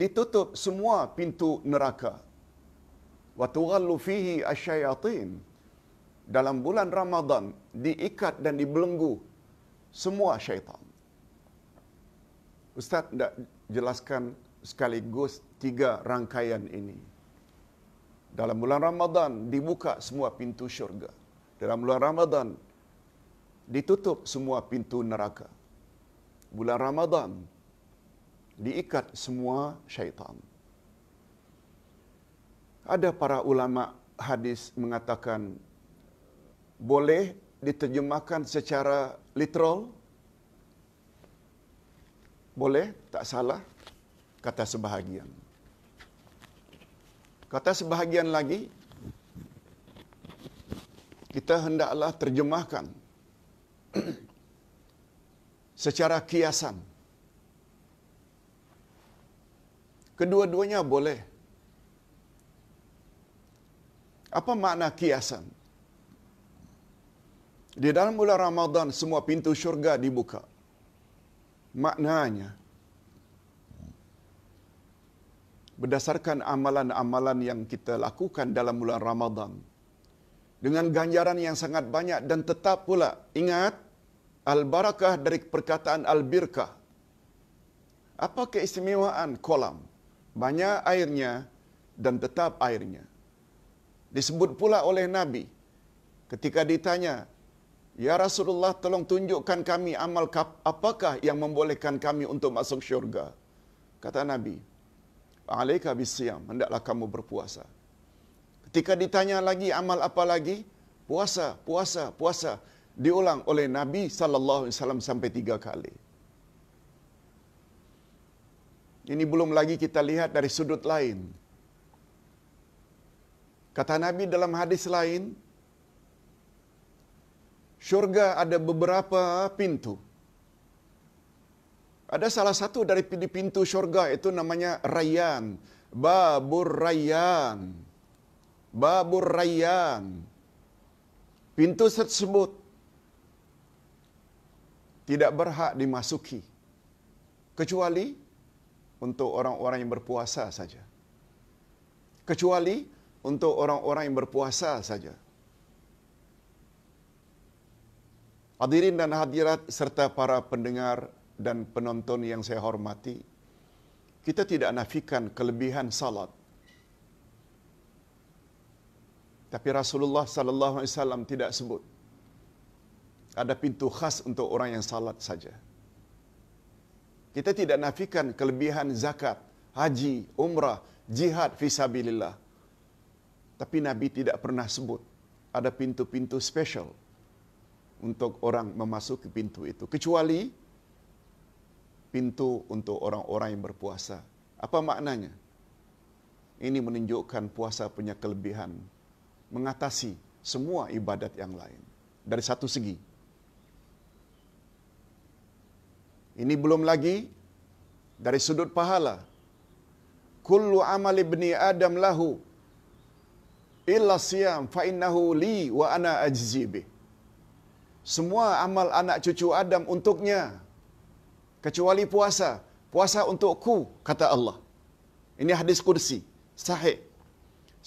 ditutup semua pintu neraka wa tughallu fihi asyayatin dalam bulan Ramadan diikat dan dibelenggu semua syaitan Ustaz tidak jelaskan sekaligus tiga rangkaian ini dalam bulan Ramadan dibuka semua pintu syurga dalam bulan Ramadan ditutup semua pintu neraka. Bulan Ramadan diikat semua syaitan. Ada para ulama hadis mengatakan boleh diterjemahkan secara literal. Boleh, tak salah kata sebahagian. Kata sebahagian lagi kita hendaklah terjemahkan *clears throat* secara kiasan. Kedua-duanya boleh. Apa makna kiasan? Di dalam bulan Ramadan semua pintu syurga dibuka. Maknanya berdasarkan amalan-amalan yang kita lakukan dalam bulan Ramadan dengan ganjaran yang sangat banyak dan tetap pula ingat al-barakah dari perkataan al-birkah. Apa keistimewaan kolam? Banyak airnya dan tetap airnya. Disebut pula oleh Nabi ketika ditanya, Ya Rasulullah tolong tunjukkan kami amal kap- apakah yang membolehkan kami untuk masuk syurga. Kata Nabi, Alaika bisiyam, hendaklah kamu berpuasa. Ketika ditanya lagi amal apa lagi? Puasa, puasa, puasa. Diulang oleh Nabi saw sampai tiga kali. Ini belum lagi kita lihat dari sudut lain. Kata Nabi dalam hadis lain, syurga ada beberapa pintu. Ada salah satu dari pintu syurga itu namanya Rayyan. Babur Rayyan. Rayyan. Babur Rayyan. Pintu tersebut tidak berhak dimasuki kecuali untuk orang-orang yang berpuasa saja. Kecuali untuk orang-orang yang berpuasa saja. Hadirin dan hadirat serta para pendengar dan penonton yang saya hormati, kita tidak nafikan kelebihan salat Tapi Rasulullah sallallahu alaihi wasallam tidak sebut. Ada pintu khas untuk orang yang salat saja. Kita tidak nafikan kelebihan zakat, haji, umrah, jihad fisabilillah. Tapi Nabi tidak pernah sebut ada pintu-pintu special untuk orang memasuki pintu itu kecuali pintu untuk orang-orang yang berpuasa. Apa maknanya? Ini menunjukkan puasa punya kelebihan mengatasi semua ibadat yang lain dari satu segi. Ini belum lagi dari sudut pahala. Kullu amal ibni Adam lahu illa siyam fa li wa ana ajzibi. Semua amal anak cucu Adam untuknya kecuali puasa. Puasa untukku kata Allah. Ini hadis kursi sahih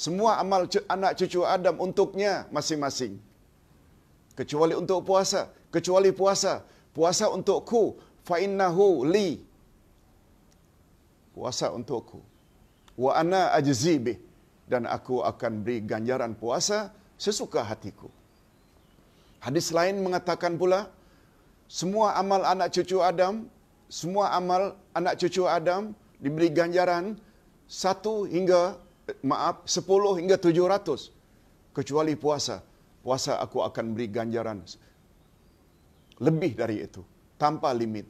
semua amal anak cucu Adam untuknya masing-masing. Kecuali untuk puasa. Kecuali puasa. Puasa untukku. Fa'innahu li. Puasa untukku. Wa ana ajzibih. Dan aku akan beri ganjaran puasa sesuka hatiku. Hadis lain mengatakan pula, semua amal anak cucu Adam, semua amal anak cucu Adam diberi ganjaran satu hingga maaf 10 hingga 700 kecuali puasa puasa aku akan beri ganjaran lebih dari itu tanpa limit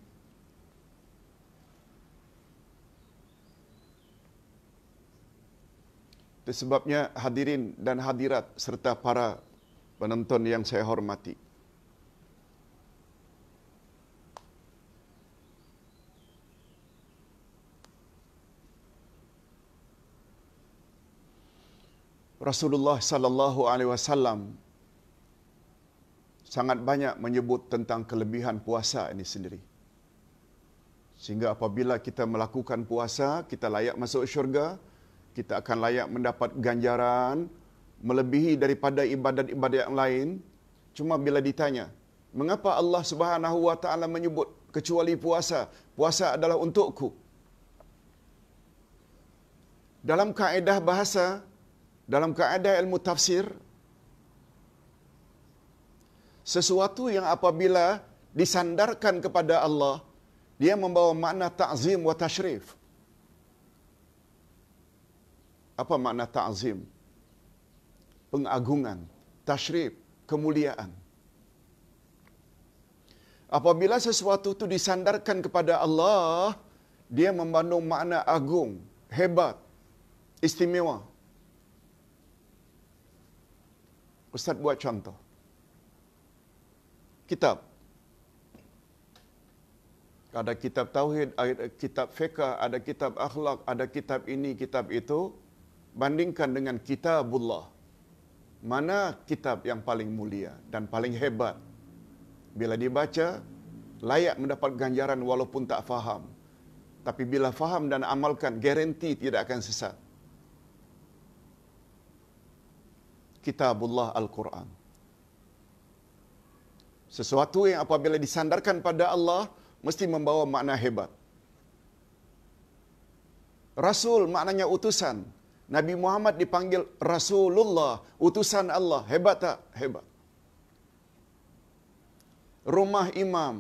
Sebabnya hadirin dan hadirat serta para penonton yang saya hormati. Rasulullah sallallahu alaihi wasallam sangat banyak menyebut tentang kelebihan puasa ini sendiri. Sehingga apabila kita melakukan puasa, kita layak masuk syurga, kita akan layak mendapat ganjaran melebihi daripada ibadat-ibadat yang lain. Cuma bila ditanya, mengapa Allah Subhanahu wa taala menyebut kecuali puasa? Puasa adalah untukku. Dalam kaedah bahasa, dalam keadaan ilmu tafsir sesuatu yang apabila disandarkan kepada Allah dia membawa makna ta'zim wa tashrif apa makna ta'zim pengagungan tashrif kemuliaan apabila sesuatu itu disandarkan kepada Allah dia membandung makna agung hebat istimewa Ustaz buat contoh. Kitab. Ada kitab tauhid, ada kitab fiqh, ada kitab akhlak, ada kitab ini, kitab itu. Bandingkan dengan kitabullah. Mana kitab yang paling mulia dan paling hebat? Bila dibaca, layak mendapat ganjaran walaupun tak faham. Tapi bila faham dan amalkan, garanti tidak akan sesat. kitabullah al-Quran. Sesuatu yang apabila disandarkan pada Allah mesti membawa makna hebat. Rasul maknanya utusan. Nabi Muhammad dipanggil Rasulullah, utusan Allah. Hebat tak? Hebat. Rumah imam,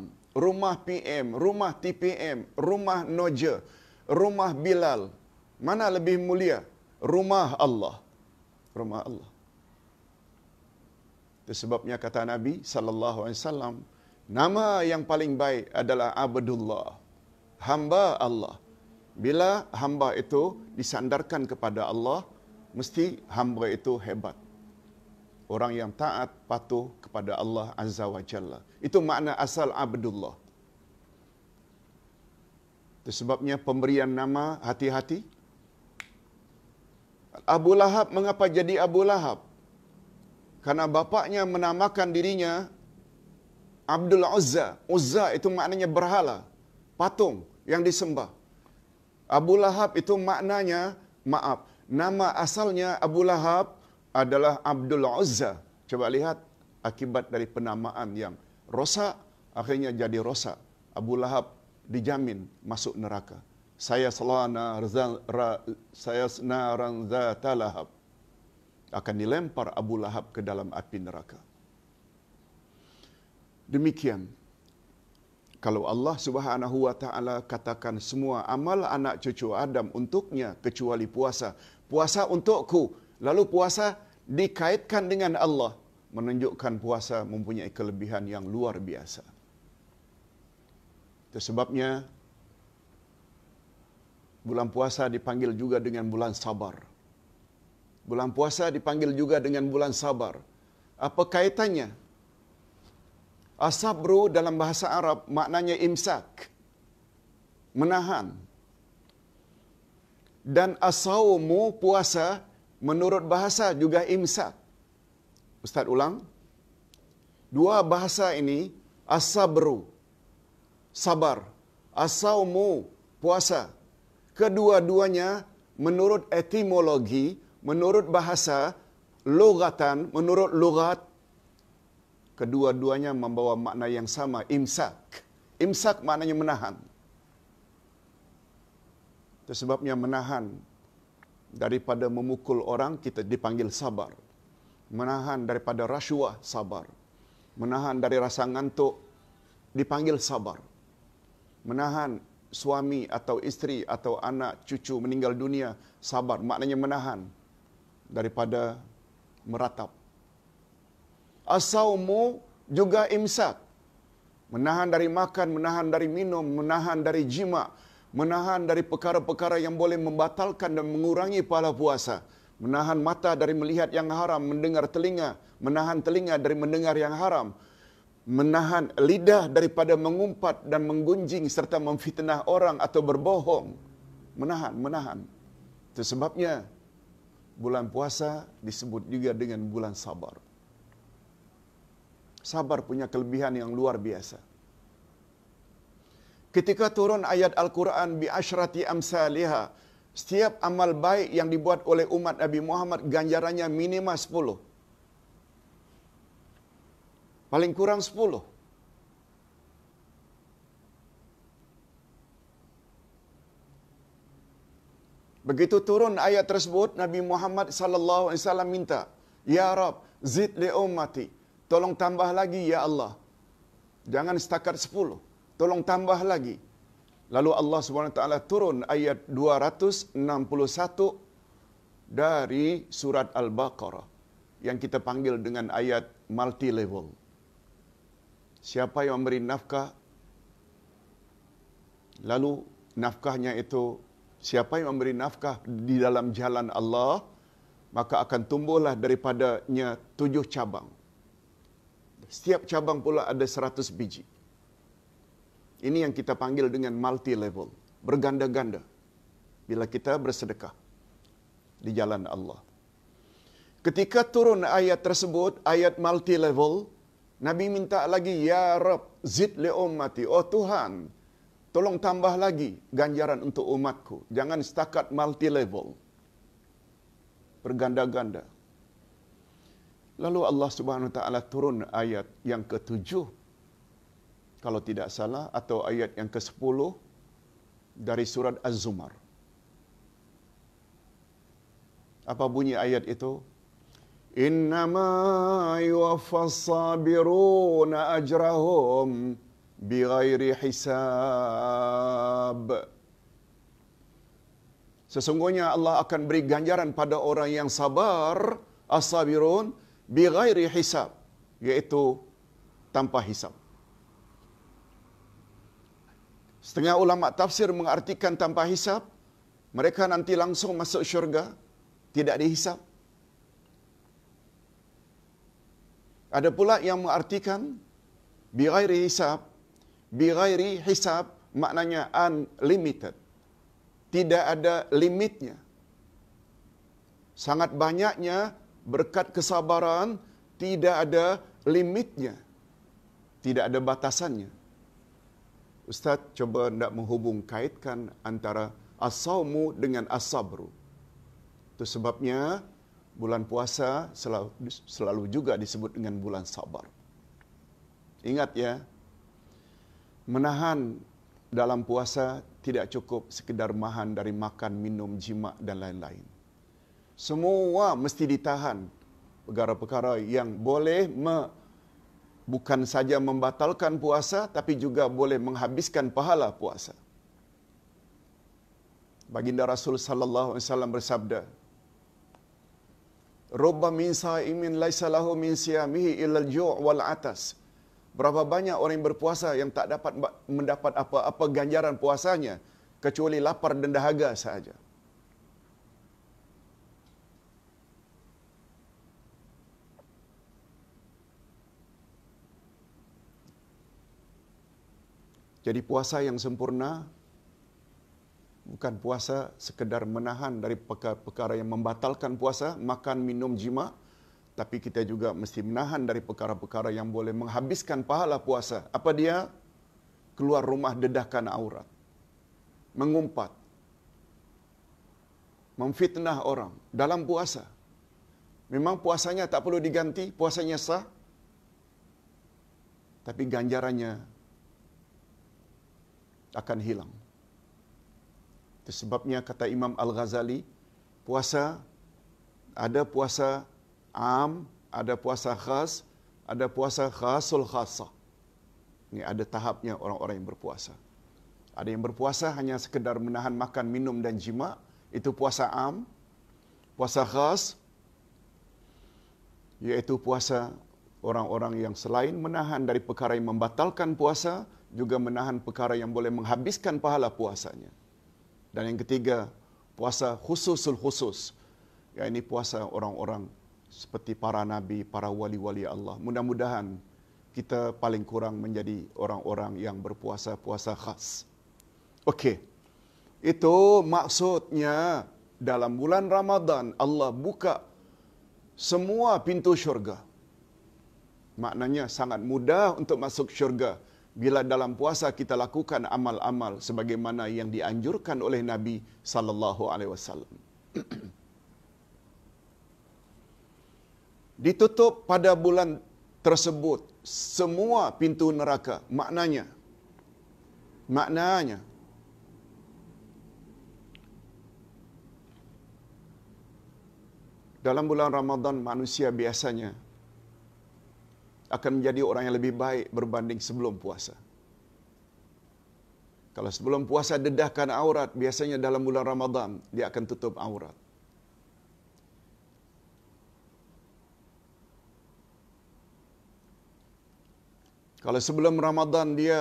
rumah PM, rumah TPM, rumah Noja, rumah Bilal. Mana lebih mulia? Rumah Allah. Rumah Allah. Itu Sebabnya kata Nabi sallallahu alaihi wasallam, nama yang paling baik adalah Abdullah. Hamba Allah. Bila hamba itu disandarkan kepada Allah, mesti hamba itu hebat. Orang yang taat patuh kepada Allah Azza wa Jalla. Itu makna asal Abdullah. Itu Sebabnya pemberian nama hati-hati. Abu Lahab mengapa jadi Abu Lahab? Karena bapaknya menamakan dirinya Abdul Uzza. Uzza itu maknanya berhala, patung yang disembah. Abu Lahab itu maknanya maaf. Nama asalnya Abu Lahab adalah Abdul Uzza. Coba lihat akibat dari penamaan yang rosak akhirnya jadi rosak. Abu Lahab dijamin masuk neraka. Saya selana rza, saya senaran zata lahab akan dilempar Abu Lahab ke dalam api neraka. Demikian kalau Allah Subhanahu wa taala katakan semua amal anak cucu Adam untuknya kecuali puasa, puasa untukku, lalu puasa dikaitkan dengan Allah menunjukkan puasa mempunyai kelebihan yang luar biasa. Tersebabnya bulan puasa dipanggil juga dengan bulan sabar. Bulan puasa dipanggil juga dengan bulan sabar. Apa kaitannya? Asabru dalam bahasa Arab maknanya imsak. Menahan. Dan asawmu puasa menurut bahasa juga imsak. Ustaz ulang. Dua bahasa ini asabru. Sabar. Asawmu puasa. Kedua-duanya menurut etimologi, menurut bahasa logatan, menurut logat, kedua-duanya membawa makna yang sama, imsak. Imsak maknanya menahan. Itu sebabnya menahan daripada memukul orang, kita dipanggil sabar. Menahan daripada rasuah, sabar. Menahan dari rasa ngantuk, dipanggil sabar. Menahan suami atau istri atau anak, cucu meninggal dunia, sabar. Maknanya Menahan daripada meratap. Asaumu juga imsak. Menahan dari makan, menahan dari minum, menahan dari jima, menahan dari perkara-perkara yang boleh membatalkan dan mengurangi pahala puasa. Menahan mata dari melihat yang haram, mendengar telinga, menahan telinga dari mendengar yang haram. Menahan lidah daripada mengumpat dan menggunjing serta memfitnah orang atau berbohong. Menahan, menahan. Itu sebabnya Bulan puasa disebut juga dengan bulan sabar. Sabar punya kelebihan yang luar biasa. Ketika turun ayat Al-Quran bi asyrati amsalihah, setiap amal baik yang dibuat oleh umat Nabi Muhammad ganjarannya minima sepuluh, Paling kurang sepuluh. Begitu turun ayat tersebut, Nabi Muhammad sallallahu alaihi wasallam minta, "Ya Rabb, zid li ummati. Tolong tambah lagi ya Allah. Jangan setakat 10. Tolong tambah lagi." Lalu Allah Subhanahu taala turun ayat 261 dari surat Al-Baqarah yang kita panggil dengan ayat multi level. Siapa yang memberi nafkah lalu nafkahnya itu siapa yang memberi nafkah di dalam jalan Allah, maka akan tumbuhlah daripadanya tujuh cabang. Setiap cabang pula ada seratus biji. Ini yang kita panggil dengan multi-level. Berganda-ganda. Bila kita bersedekah di jalan Allah. Ketika turun ayat tersebut, ayat multi-level, Nabi minta lagi, Ya Rab, zid li Oh Tuhan, Tolong tambah lagi ganjaran untuk umatku. Jangan setakat multi-level. Berganda-ganda. Lalu Allah Subhanahu Wa Taala turun ayat yang ketujuh. Kalau tidak salah. Atau ayat yang ke-10. Dari surat Az-Zumar. Apa bunyi ayat itu? Innama yuafas sabiruna ajrahum. بغير حساب Sesungguhnya Allah akan beri ganjaran pada orang yang sabar as-sabirun bi ghairi hisab iaitu tanpa hisab. Setengah ulama tafsir mengartikan tanpa hisab mereka nanti langsung masuk syurga tidak dihisab. Ada pula yang mengartikan bi ghairi hisab Birairi hisab maknanya unlimited. Tidak ada limitnya. Sangat banyaknya berkat kesabaran tidak ada limitnya. Tidak ada batasannya. Ustaz coba nak menghubung kaitkan antara asawmu dengan asabru. Itu sebabnya bulan puasa selalu, selalu juga disebut dengan bulan sabar. Ingat ya, menahan dalam puasa tidak cukup sekedar mahan dari makan, minum, jima dan lain-lain. Semua mesti ditahan perkara-perkara yang boleh me, bukan saja membatalkan puasa tapi juga boleh menghabiskan pahala puasa. Baginda Rasul sallallahu alaihi wasallam bersabda, "Rubba min sa'imin laisa lahu min siyamihi illa al-ju' wal 'atas." Berapa banyak orang yang berpuasa yang tak dapat mendapat apa-apa ganjaran puasanya kecuali lapar dan dahaga sahaja. Jadi puasa yang sempurna bukan puasa sekedar menahan dari perkara-perkara yang membatalkan puasa, makan, minum, jima' tapi kita juga mesti menahan dari perkara-perkara yang boleh menghabiskan pahala puasa. Apa dia? Keluar rumah dedahkan aurat. Mengumpat. Memfitnah orang dalam puasa. Memang puasanya tak perlu diganti, puasanya sah. Tapi ganjarannya akan hilang. Itu sebabnya kata Imam Al-Ghazali, puasa ada puasa am, ada puasa khas, ada puasa khasul khasa. Ini ada tahapnya orang-orang yang berpuasa. Ada yang berpuasa hanya sekedar menahan makan, minum dan jima. Itu puasa am. Puasa khas. Iaitu puasa orang-orang yang selain menahan dari perkara yang membatalkan puasa. Juga menahan perkara yang boleh menghabiskan pahala puasanya. Dan yang ketiga, puasa khususul khusus. Ia ini puasa orang-orang seperti para nabi, para wali-wali Allah. Mudah-mudahan kita paling kurang menjadi orang-orang yang berpuasa-puasa khas. Okey. Itu maksudnya dalam bulan Ramadan Allah buka semua pintu syurga. Maknanya sangat mudah untuk masuk syurga bila dalam puasa kita lakukan amal-amal sebagaimana yang dianjurkan oleh Nabi sallallahu alaihi wasallam. *clears throat* ditutup pada bulan tersebut semua pintu neraka maknanya maknanya dalam bulan Ramadan manusia biasanya akan menjadi orang yang lebih baik berbanding sebelum puasa kalau sebelum puasa dedahkan aurat biasanya dalam bulan Ramadan dia akan tutup aurat Kalau sebelum Ramadan dia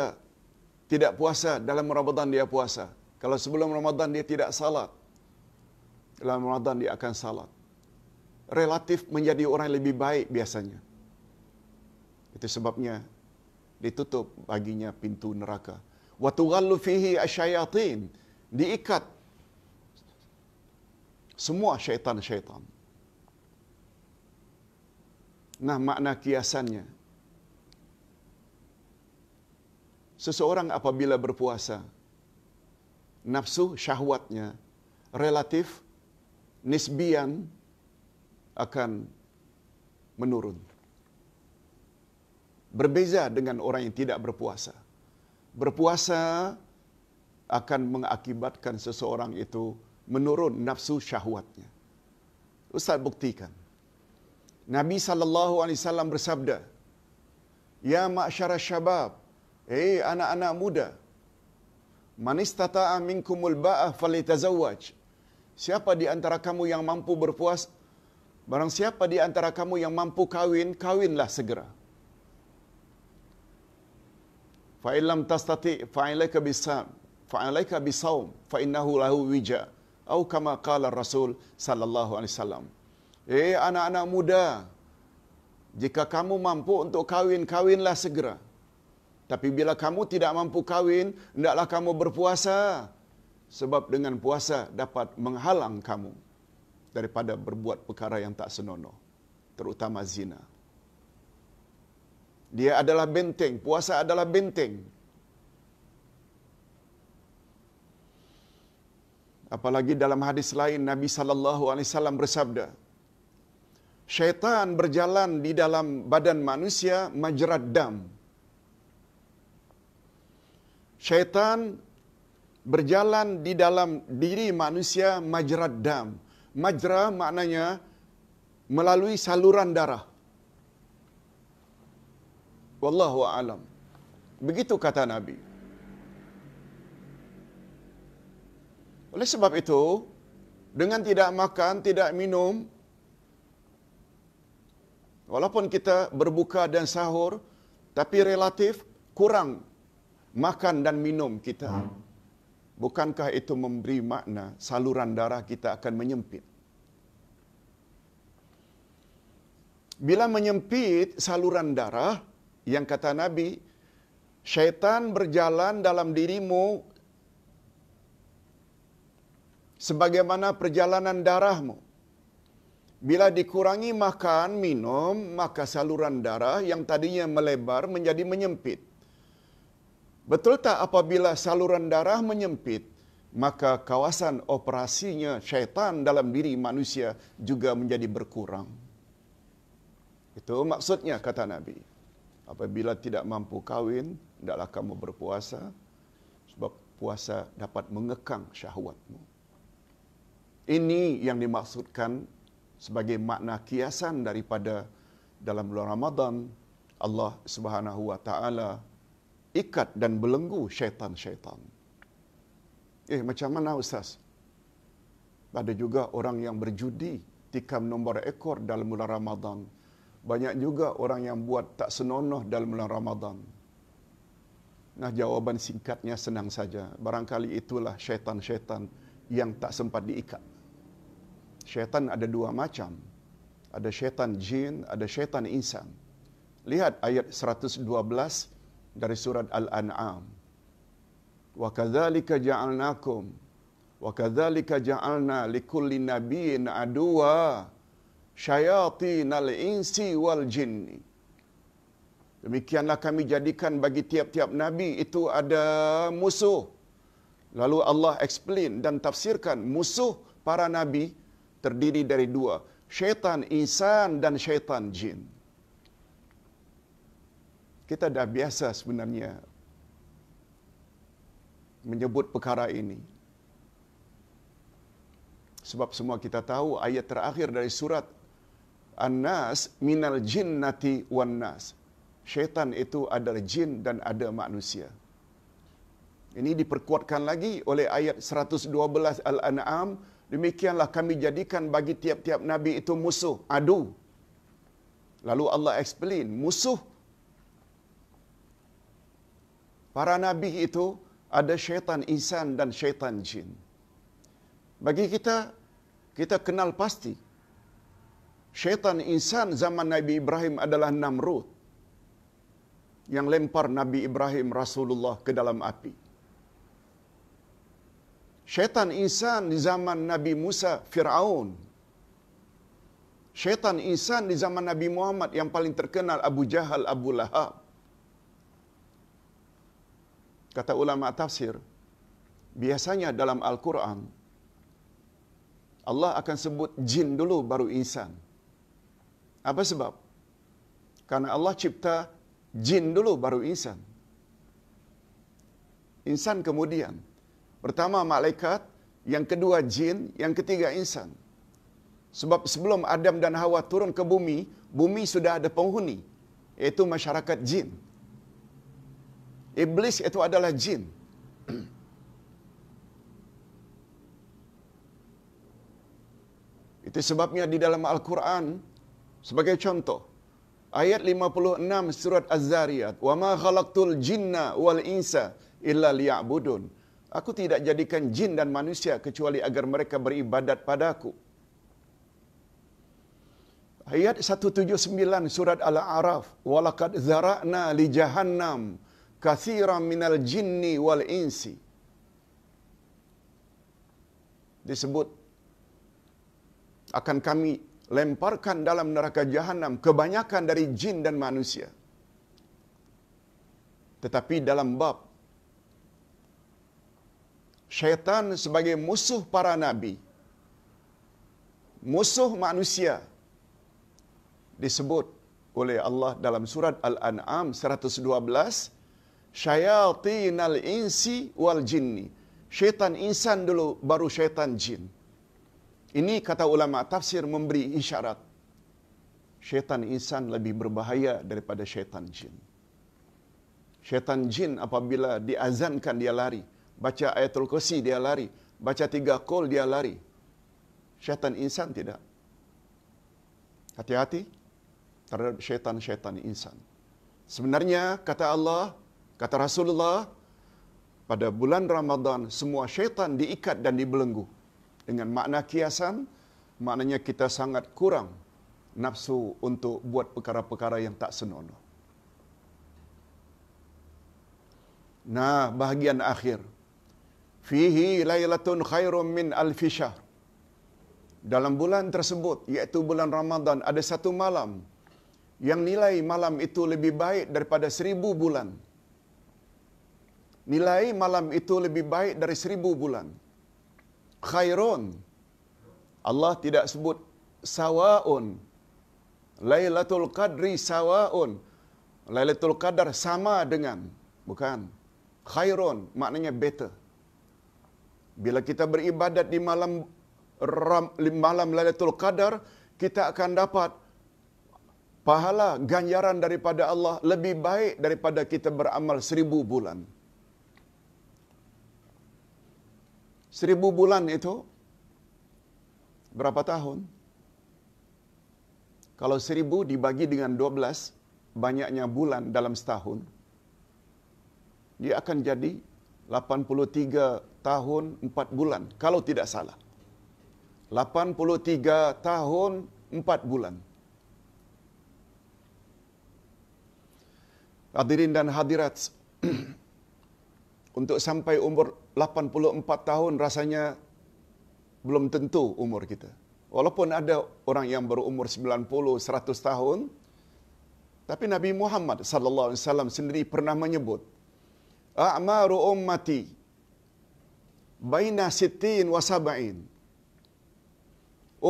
tidak puasa, dalam Ramadan dia puasa. Kalau sebelum Ramadan dia tidak salat, dalam Ramadan dia akan salat. Relatif menjadi orang yang lebih baik biasanya. Itu sebabnya ditutup baginya pintu neraka. Wa tughallu fihi asyayatin. Diikat semua syaitan-syaitan. Nah makna kiasannya, seseorang apabila berpuasa nafsu syahwatnya relatif nisbian akan menurun berbeza dengan orang yang tidak berpuasa berpuasa akan mengakibatkan seseorang itu menurun nafsu syahwatnya ustaz buktikan Nabi saw bersabda Ya ma'syara syabab Hei eh, anak-anak muda. Man istata'a minkumul ba'a falitazawaj. Siapa di antara kamu yang mampu berpuas? Barang siapa di antara kamu yang mampu kawin, kawinlah segera. Fa'ilam illam tastati fa alayka bisam fa alayka bisawm fa lahu wija atau kama qala Rasul sallallahu alaihi wasallam. Eh anak-anak muda, jika kamu mampu untuk kawin, kawinlah segera. Tapi bila kamu tidak mampu kawin, hendaklah kamu berpuasa. Sebab dengan puasa dapat menghalang kamu daripada berbuat perkara yang tak senonoh. Terutama zina. Dia adalah benteng. Puasa adalah benteng. Apalagi dalam hadis lain Nabi sallallahu alaihi wasallam bersabda, syaitan berjalan di dalam badan manusia majerat dam, syaitan berjalan di dalam diri manusia majra dam. Majra maknanya melalui saluran darah. Wallahu a'lam. Begitu kata Nabi. Oleh sebab itu, dengan tidak makan, tidak minum, walaupun kita berbuka dan sahur, tapi relatif kurang makan dan minum kita bukankah itu memberi makna saluran darah kita akan menyempit bila menyempit saluran darah yang kata nabi syaitan berjalan dalam dirimu sebagaimana perjalanan darahmu bila dikurangi makan minum maka saluran darah yang tadinya melebar menjadi menyempit Betul tak apabila saluran darah menyempit, maka kawasan operasinya syaitan dalam diri manusia juga menjadi berkurang. Itu maksudnya kata Nabi. Apabila tidak mampu kawin, tidaklah kamu berpuasa. Sebab puasa dapat mengekang syahwatmu. Ini yang dimaksudkan sebagai makna kiasan daripada dalam bulan Ramadan Allah Subhanahu wa taala ikat dan belenggu syaitan-syaitan. Eh, macam mana Ustaz? Ada juga orang yang berjudi tikam nombor ekor dalam bulan Ramadan. Banyak juga orang yang buat tak senonoh dalam bulan Ramadan. Nah, jawaban singkatnya senang saja. Barangkali itulah syaitan-syaitan yang tak sempat diikat. Syaitan ada dua macam. Ada syaitan jin, ada syaitan insan. Lihat ayat 112 ayat dari surat Al-An'am. Wa kadzalika ja'alnakum wa kadzalika ja'alna likulli nabiyyin aduwa syayatinal insi wal jinni. Demikianlah kami jadikan bagi tiap-tiap nabi itu ada musuh. Lalu Allah explain dan tafsirkan musuh para nabi terdiri dari dua, syaitan insan dan syaitan jin kita dah biasa sebenarnya menyebut perkara ini. Sebab semua kita tahu ayat terakhir dari surat An-Nas minal jinnati wan nas. Syaitan itu adalah jin dan ada manusia. Ini diperkuatkan lagi oleh ayat 112 Al-An'am, demikianlah kami jadikan bagi tiap-tiap nabi itu musuh, adu. Lalu Allah explain, musuh para nabi itu ada syaitan insan dan syaitan jin. Bagi kita, kita kenal pasti syaitan insan zaman Nabi Ibrahim adalah Namrud yang lempar Nabi Ibrahim Rasulullah ke dalam api. Syaitan insan di zaman Nabi Musa Fir'aun. Syaitan insan di zaman Nabi Muhammad yang paling terkenal Abu Jahal Abu Lahab kata ulama tafsir biasanya dalam al-Quran Allah akan sebut jin dulu baru insan apa sebab karena Allah cipta jin dulu baru insan insan kemudian pertama malaikat yang kedua jin yang ketiga insan sebab sebelum Adam dan Hawa turun ke bumi bumi sudah ada penghuni yaitu masyarakat jin Iblis itu adalah jin. Itu sebabnya di dalam Al-Quran, sebagai contoh, ayat 56 surat Az-Zariyat, wa ma وَمَا خَلَقْتُ الْجِنَّ وَالْإِنْسَ إِلَّا لِيَعْبُدُونَ Aku tidak jadikan jin dan manusia kecuali agar mereka beribadat padaku. Ayat 179 surat Al-A'raf, zara'na li لِجَهَنَّمُ kathiran minal jinni wal insi. Disebut akan kami lemparkan dalam neraka jahanam kebanyakan dari jin dan manusia. Tetapi dalam bab syaitan sebagai musuh para nabi, musuh manusia disebut oleh Allah dalam surat Al-An'am syayatinal insi wal jinni. Syaitan insan dulu baru syaitan jin. Ini kata ulama tafsir memberi isyarat. Syaitan insan lebih berbahaya daripada syaitan jin. Syaitan jin apabila diazankan dia lari. Baca ayatul kursi dia lari. Baca tiga kol dia lari. Syaitan insan tidak. Hati-hati terhadap syaitan-syaitan insan. Sebenarnya kata Allah, Kata Rasulullah, pada bulan Ramadan semua syaitan diikat dan dibelenggu. Dengan makna kiasan, maknanya kita sangat kurang nafsu untuk buat perkara-perkara yang tak senonoh. Nah, bahagian akhir. Fihi laylatun khairum min alfi syahr. Dalam bulan tersebut, iaitu bulan Ramadan, ada satu malam yang nilai malam itu lebih baik daripada seribu bulan nilai malam itu lebih baik dari seribu bulan. Khairun. Allah tidak sebut sawaun. Lailatul Qadri sawaun. Lailatul Qadar sama dengan. Bukan. Khairun maknanya better. Bila kita beribadat di malam malam Lailatul Qadar, kita akan dapat pahala ganjaran daripada Allah lebih baik daripada kita beramal seribu bulan. Seribu bulan itu berapa tahun? Kalau seribu dibagi dengan dua belas, banyaknya bulan dalam setahun, dia akan jadi 83 tahun 4 bulan, kalau tidak salah. 83 tahun 4 bulan. Hadirin dan hadirat, *clears throat* untuk sampai umur 84 tahun rasanya belum tentu umur kita. Walaupun ada orang yang berumur 90, 100 tahun, tapi Nabi Muhammad sallallahu alaihi wasallam sendiri pernah menyebut a'maru ummati baina sittin wa sab'in.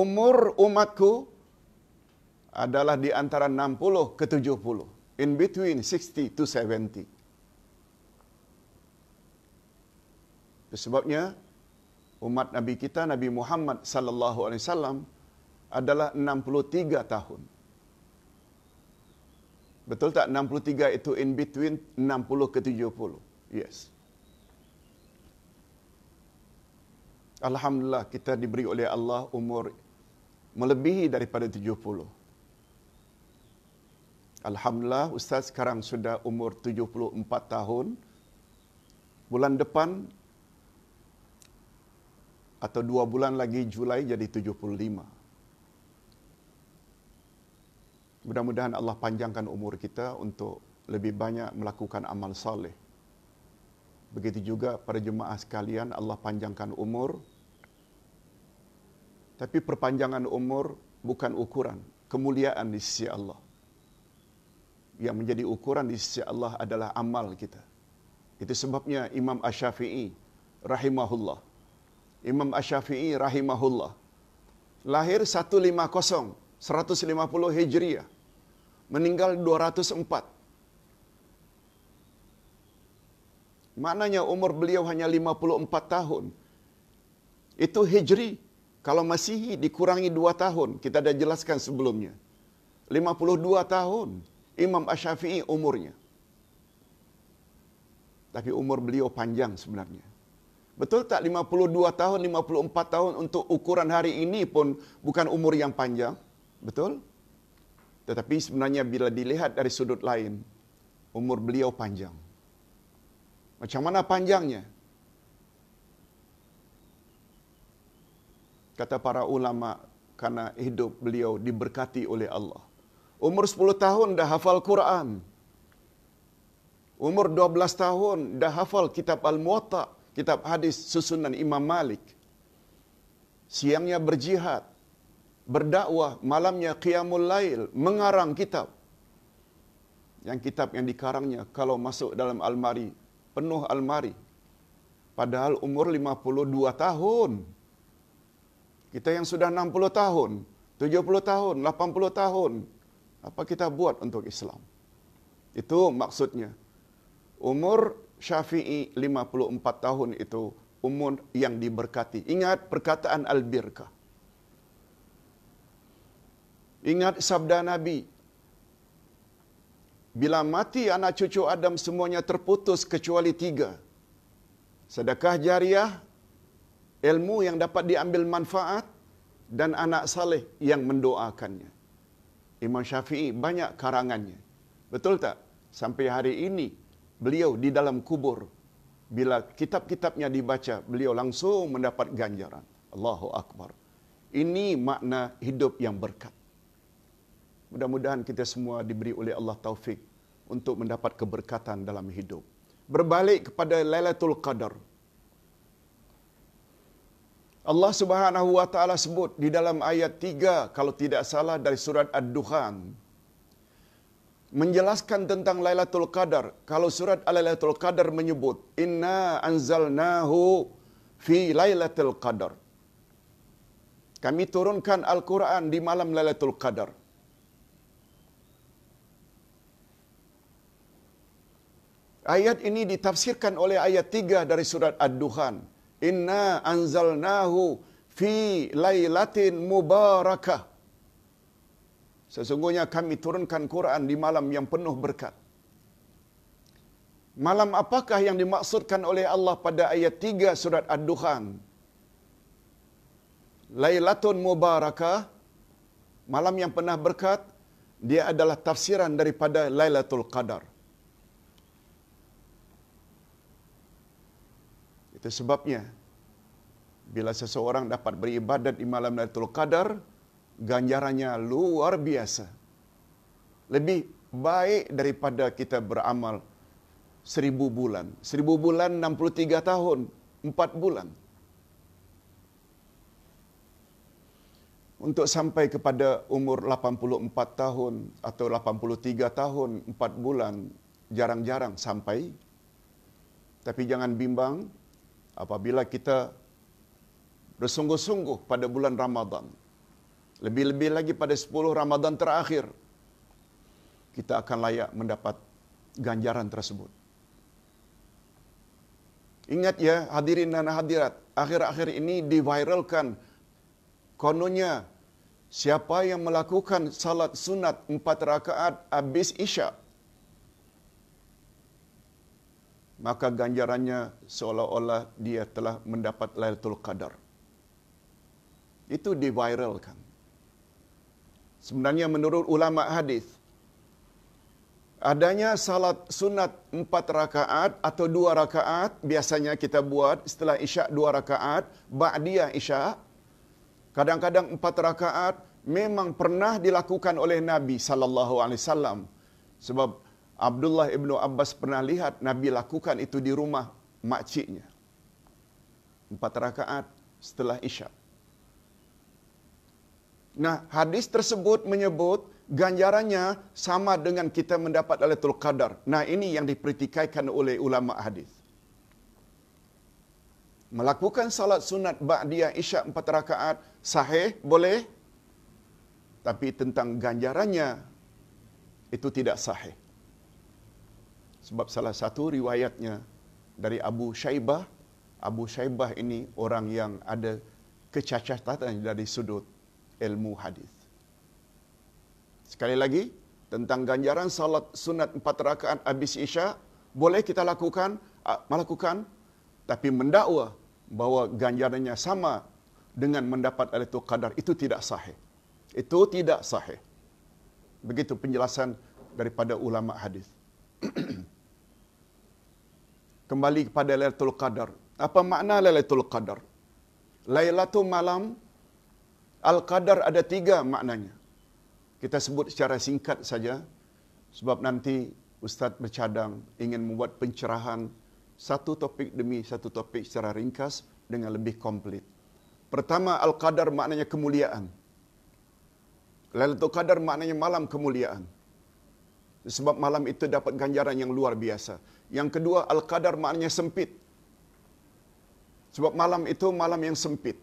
Umur umatku adalah di antara 60 ke 70. In between 60 to 70. Sebabnya umat Nabi kita Nabi Muhammad sallallahu alaihi wasallam adalah 63 tahun. Betul tak 63 itu in between 60 ke 70? Yes. Alhamdulillah kita diberi oleh Allah umur melebihi daripada 70. Alhamdulillah Ustaz sekarang sudah umur 74 tahun. Bulan depan atau dua bulan lagi Julai jadi 75. Mudah-mudahan Allah panjangkan umur kita untuk lebih banyak melakukan amal saleh. Begitu juga para jemaah sekalian Allah panjangkan umur. Tapi perpanjangan umur bukan ukuran, kemuliaan di sisi Allah. Yang menjadi ukuran di sisi Allah adalah amal kita. Itu sebabnya Imam Ash-Syafi'i rahimahullah. Imam Ash-Shafi'i rahimahullah. Lahir 150, 150 Hijriah. Meninggal 204. Maknanya umur beliau hanya 54 tahun. Itu Hijri. Kalau Masihi dikurangi 2 tahun. Kita dah jelaskan sebelumnya. 52 tahun Imam Ash-Shafi'i umurnya. Tapi umur beliau panjang sebenarnya. Betul tak 52 tahun, 54 tahun untuk ukuran hari ini pun bukan umur yang panjang? Betul? Tetapi sebenarnya bila dilihat dari sudut lain, umur beliau panjang. Macam mana panjangnya? Kata para ulama, karena hidup beliau diberkati oleh Allah. Umur 10 tahun dah hafal Quran. Umur 12 tahun dah hafal kitab Al-Muwatta' kitab hadis susunan Imam Malik. Siangnya berjihad, berdakwah, malamnya qiyamul lail, mengarang kitab. Yang kitab yang dikarangnya kalau masuk dalam almari, penuh almari. Padahal umur 52 tahun. Kita yang sudah 60 tahun, 70 tahun, 80 tahun. Apa kita buat untuk Islam? Itu maksudnya. Umur Syafi'i 54 tahun itu umur yang diberkati. Ingat perkataan Al-Birka. Ingat sabda Nabi. Bila mati anak cucu Adam semuanya terputus kecuali tiga. Sedekah jariah, ilmu yang dapat diambil manfaat, dan anak saleh yang mendoakannya. Imam Syafi'i banyak karangannya. Betul tak? Sampai hari ini beliau di dalam kubur bila kitab-kitabnya dibaca beliau langsung mendapat ganjaran Allahu akbar ini makna hidup yang berkat mudah-mudahan kita semua diberi oleh Allah taufik untuk mendapat keberkatan dalam hidup berbalik kepada lailatul qadar Allah Subhanahu wa taala sebut di dalam ayat 3 kalau tidak salah dari surat ad-dukhan menjelaskan tentang Lailatul Qadar. Kalau surat Al-Lailatul Qadar menyebut inna anzalnahu fi Lailatul Qadar. Kami turunkan Al-Qur'an di malam Lailatul Qadar. Ayat ini ditafsirkan oleh ayat 3 dari surat Ad-Duhan. Inna anzalnahu fi lailatin mubarakah. Sesungguhnya kami turunkan Quran di malam yang penuh berkat. Malam apakah yang dimaksudkan oleh Allah pada ayat 3 surat Ad-Dukhan? Lailatun Mubarakah, malam yang penuh berkat, dia adalah tafsiran daripada Lailatul Qadar. Itu sebabnya, bila seseorang dapat beribadat di malam Lailatul Qadar, ganjarannya luar biasa. Lebih baik daripada kita beramal seribu bulan. Seribu bulan, enam puluh tiga tahun, empat bulan. Untuk sampai kepada umur 84 tahun atau 83 tahun, 4 bulan, jarang-jarang sampai. Tapi jangan bimbang apabila kita bersungguh-sungguh pada bulan Ramadan. Lebih-lebih lagi pada 10 Ramadan terakhir. Kita akan layak mendapat ganjaran tersebut. Ingat ya hadirin dan hadirat. Akhir-akhir ini diviralkan. Kononnya siapa yang melakukan salat sunat empat rakaat habis isyak. maka ganjarannya seolah-olah dia telah mendapat Lailatul Qadar. Itu diviralkan. Sebenarnya menurut ulama hadis adanya salat sunat empat rakaat atau dua rakaat biasanya kita buat setelah isya dua rakaat ba'diyah isya. kadang-kadang empat rakaat memang pernah dilakukan oleh Nabi sallallahu alaihi wasallam sebab Abdullah ibn Abbas pernah lihat Nabi lakukan itu di rumah makciknya empat rakaat setelah isya. Nah, hadis tersebut menyebut ganjarannya sama dengan kita mendapat Lailatul Qadar. Nah, ini yang dipertikaikan oleh ulama hadis. Melakukan salat sunat ba'diyah isyak empat rakaat sahih boleh tapi tentang ganjarannya itu tidak sahih. Sebab salah satu riwayatnya dari Abu Syaibah, Abu Syaibah ini orang yang ada kecacatan dari sudut ilmu hadis. Sekali lagi, tentang ganjaran salat sunat empat rakaat habis isya, boleh kita lakukan, ah, melakukan, tapi mendakwa bahawa ganjarannya sama dengan mendapat alatul kadar itu tidak sahih. Itu tidak sahih. Begitu penjelasan daripada ulama hadis. *clears throat* Kembali kepada Lailatul Qadar. Apa makna Lailatul Qadar? Lailatul malam Al-Qadar ada tiga maknanya. Kita sebut secara singkat saja sebab nanti Ustaz bercadang ingin membuat pencerahan satu topik demi satu topik secara ringkas dengan lebih komplit. Pertama, Al-Qadar maknanya kemuliaan. Lailatul Qadar maknanya malam kemuliaan. Sebab malam itu dapat ganjaran yang luar biasa. Yang kedua, Al-Qadar maknanya sempit. Sebab malam itu malam yang sempit.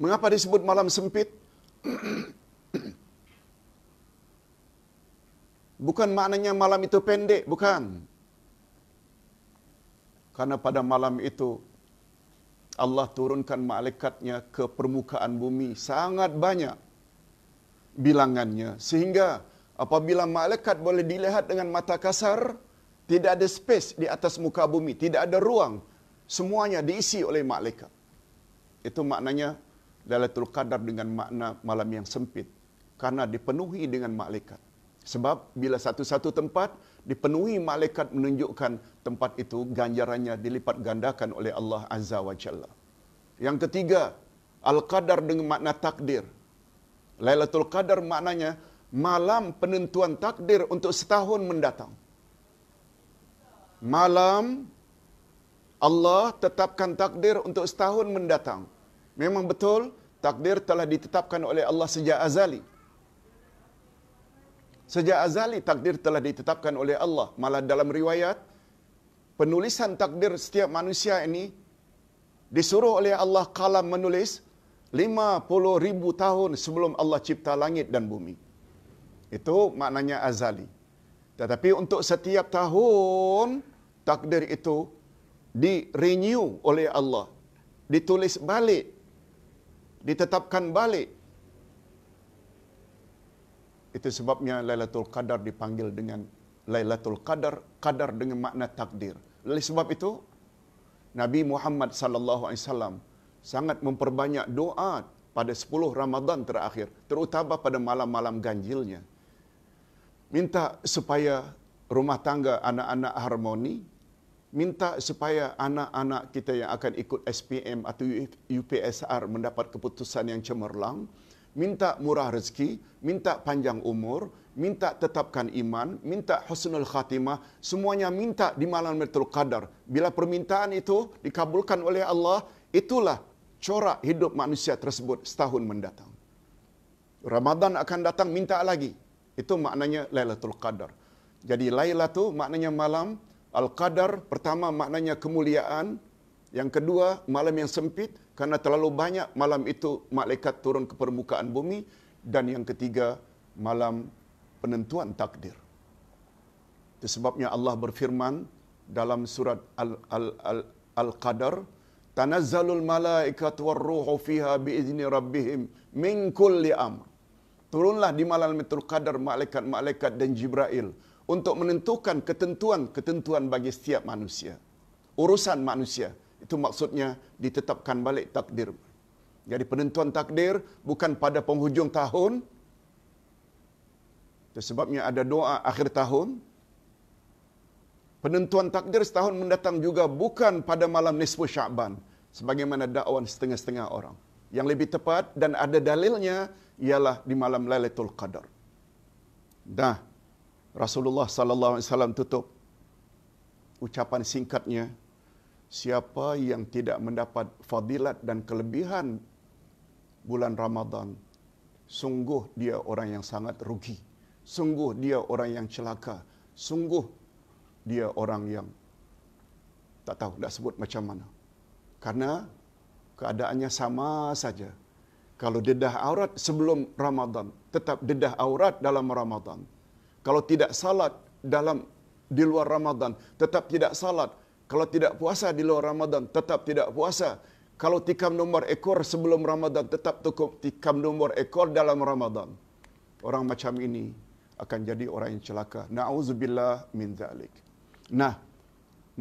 Mengapa disebut malam sempit? *clears throat* bukan maknanya malam itu pendek, bukan. Karena pada malam itu Allah turunkan malaikatnya ke permukaan bumi sangat banyak bilangannya sehingga apabila malaikat boleh dilihat dengan mata kasar tidak ada space di atas muka bumi tidak ada ruang semuanya diisi oleh malaikat itu maknanya Lailatul Qadar dengan makna malam yang sempit karena dipenuhi dengan malaikat. Sebab bila satu-satu tempat dipenuhi malaikat menunjukkan tempat itu ganjarannya dilipat gandakan oleh Allah Azza wa Jalla. Yang ketiga, Al-Qadar dengan makna takdir. Lailatul Qadar maknanya malam penentuan takdir untuk setahun mendatang. Malam Allah tetapkan takdir untuk setahun mendatang. Memang betul takdir telah ditetapkan oleh Allah sejak azali. Sejak azali takdir telah ditetapkan oleh Allah. Malah dalam riwayat penulisan takdir setiap manusia ini disuruh oleh Allah kalam menulis 50 ribu tahun sebelum Allah cipta langit dan bumi. Itu maknanya azali. Tetapi untuk setiap tahun takdir itu di renew oleh Allah, ditulis balik ditetapkan balik. Itu sebabnya Lailatul Qadar dipanggil dengan Lailatul Qadar, Qadar dengan makna takdir. Oleh sebab itu, Nabi Muhammad sallallahu alaihi wasallam sangat memperbanyak doa pada 10 Ramadan terakhir, terutama pada malam-malam ganjilnya. Minta supaya rumah tangga anak-anak harmoni, minta supaya anak-anak kita yang akan ikut SPM atau UPSR mendapat keputusan yang cemerlang, minta murah rezeki, minta panjang umur, minta tetapkan iman, minta husnul khatimah, semuanya minta di malam Lailatul Qadar. Bila permintaan itu dikabulkan oleh Allah, itulah corak hidup manusia tersebut setahun mendatang. Ramadan akan datang minta lagi. Itu maknanya Lailatul Qadar. Jadi Lailatul maknanya malam Al-Qadar pertama maknanya kemuliaan, yang kedua malam yang sempit kerana terlalu banyak malam itu malaikat turun ke permukaan bumi dan yang ketiga malam penentuan takdir. Itu sebabnya Allah berfirman dalam surat Al-Qadar, "Tanazzalul Malaikat war-ruhu fiha bi'izni rabbihim min kulli amr." Turunlah di malam itu Qadar malaikat-malaikat dan Jibril untuk menentukan ketentuan-ketentuan bagi setiap manusia. Urusan manusia itu maksudnya ditetapkan balik takdir. Jadi penentuan takdir bukan pada penghujung tahun. Sebabnya ada doa akhir tahun. Penentuan takdir setahun mendatang juga bukan pada malam nisfu Syaban sebagaimana dakwaan setengah-setengah orang. Yang lebih tepat dan ada dalilnya ialah di malam Lailatul Qadar. Dah Rasulullah sallallahu alaihi wasallam tutup ucapan singkatnya siapa yang tidak mendapat fadilat dan kelebihan bulan Ramadan sungguh dia orang yang sangat rugi sungguh dia orang yang celaka sungguh dia orang yang tak tahu nak sebut macam mana karena keadaannya sama saja kalau dedah aurat sebelum Ramadan tetap dedah aurat dalam Ramadan kalau tidak salat dalam di luar Ramadan tetap tidak salat kalau tidak puasa di luar Ramadan tetap tidak puasa kalau tikam nomor ekor sebelum Ramadan tetap tukum tikam nomor ekor dalam Ramadan orang macam ini akan jadi orang yang celaka naudzubillah min zalik nah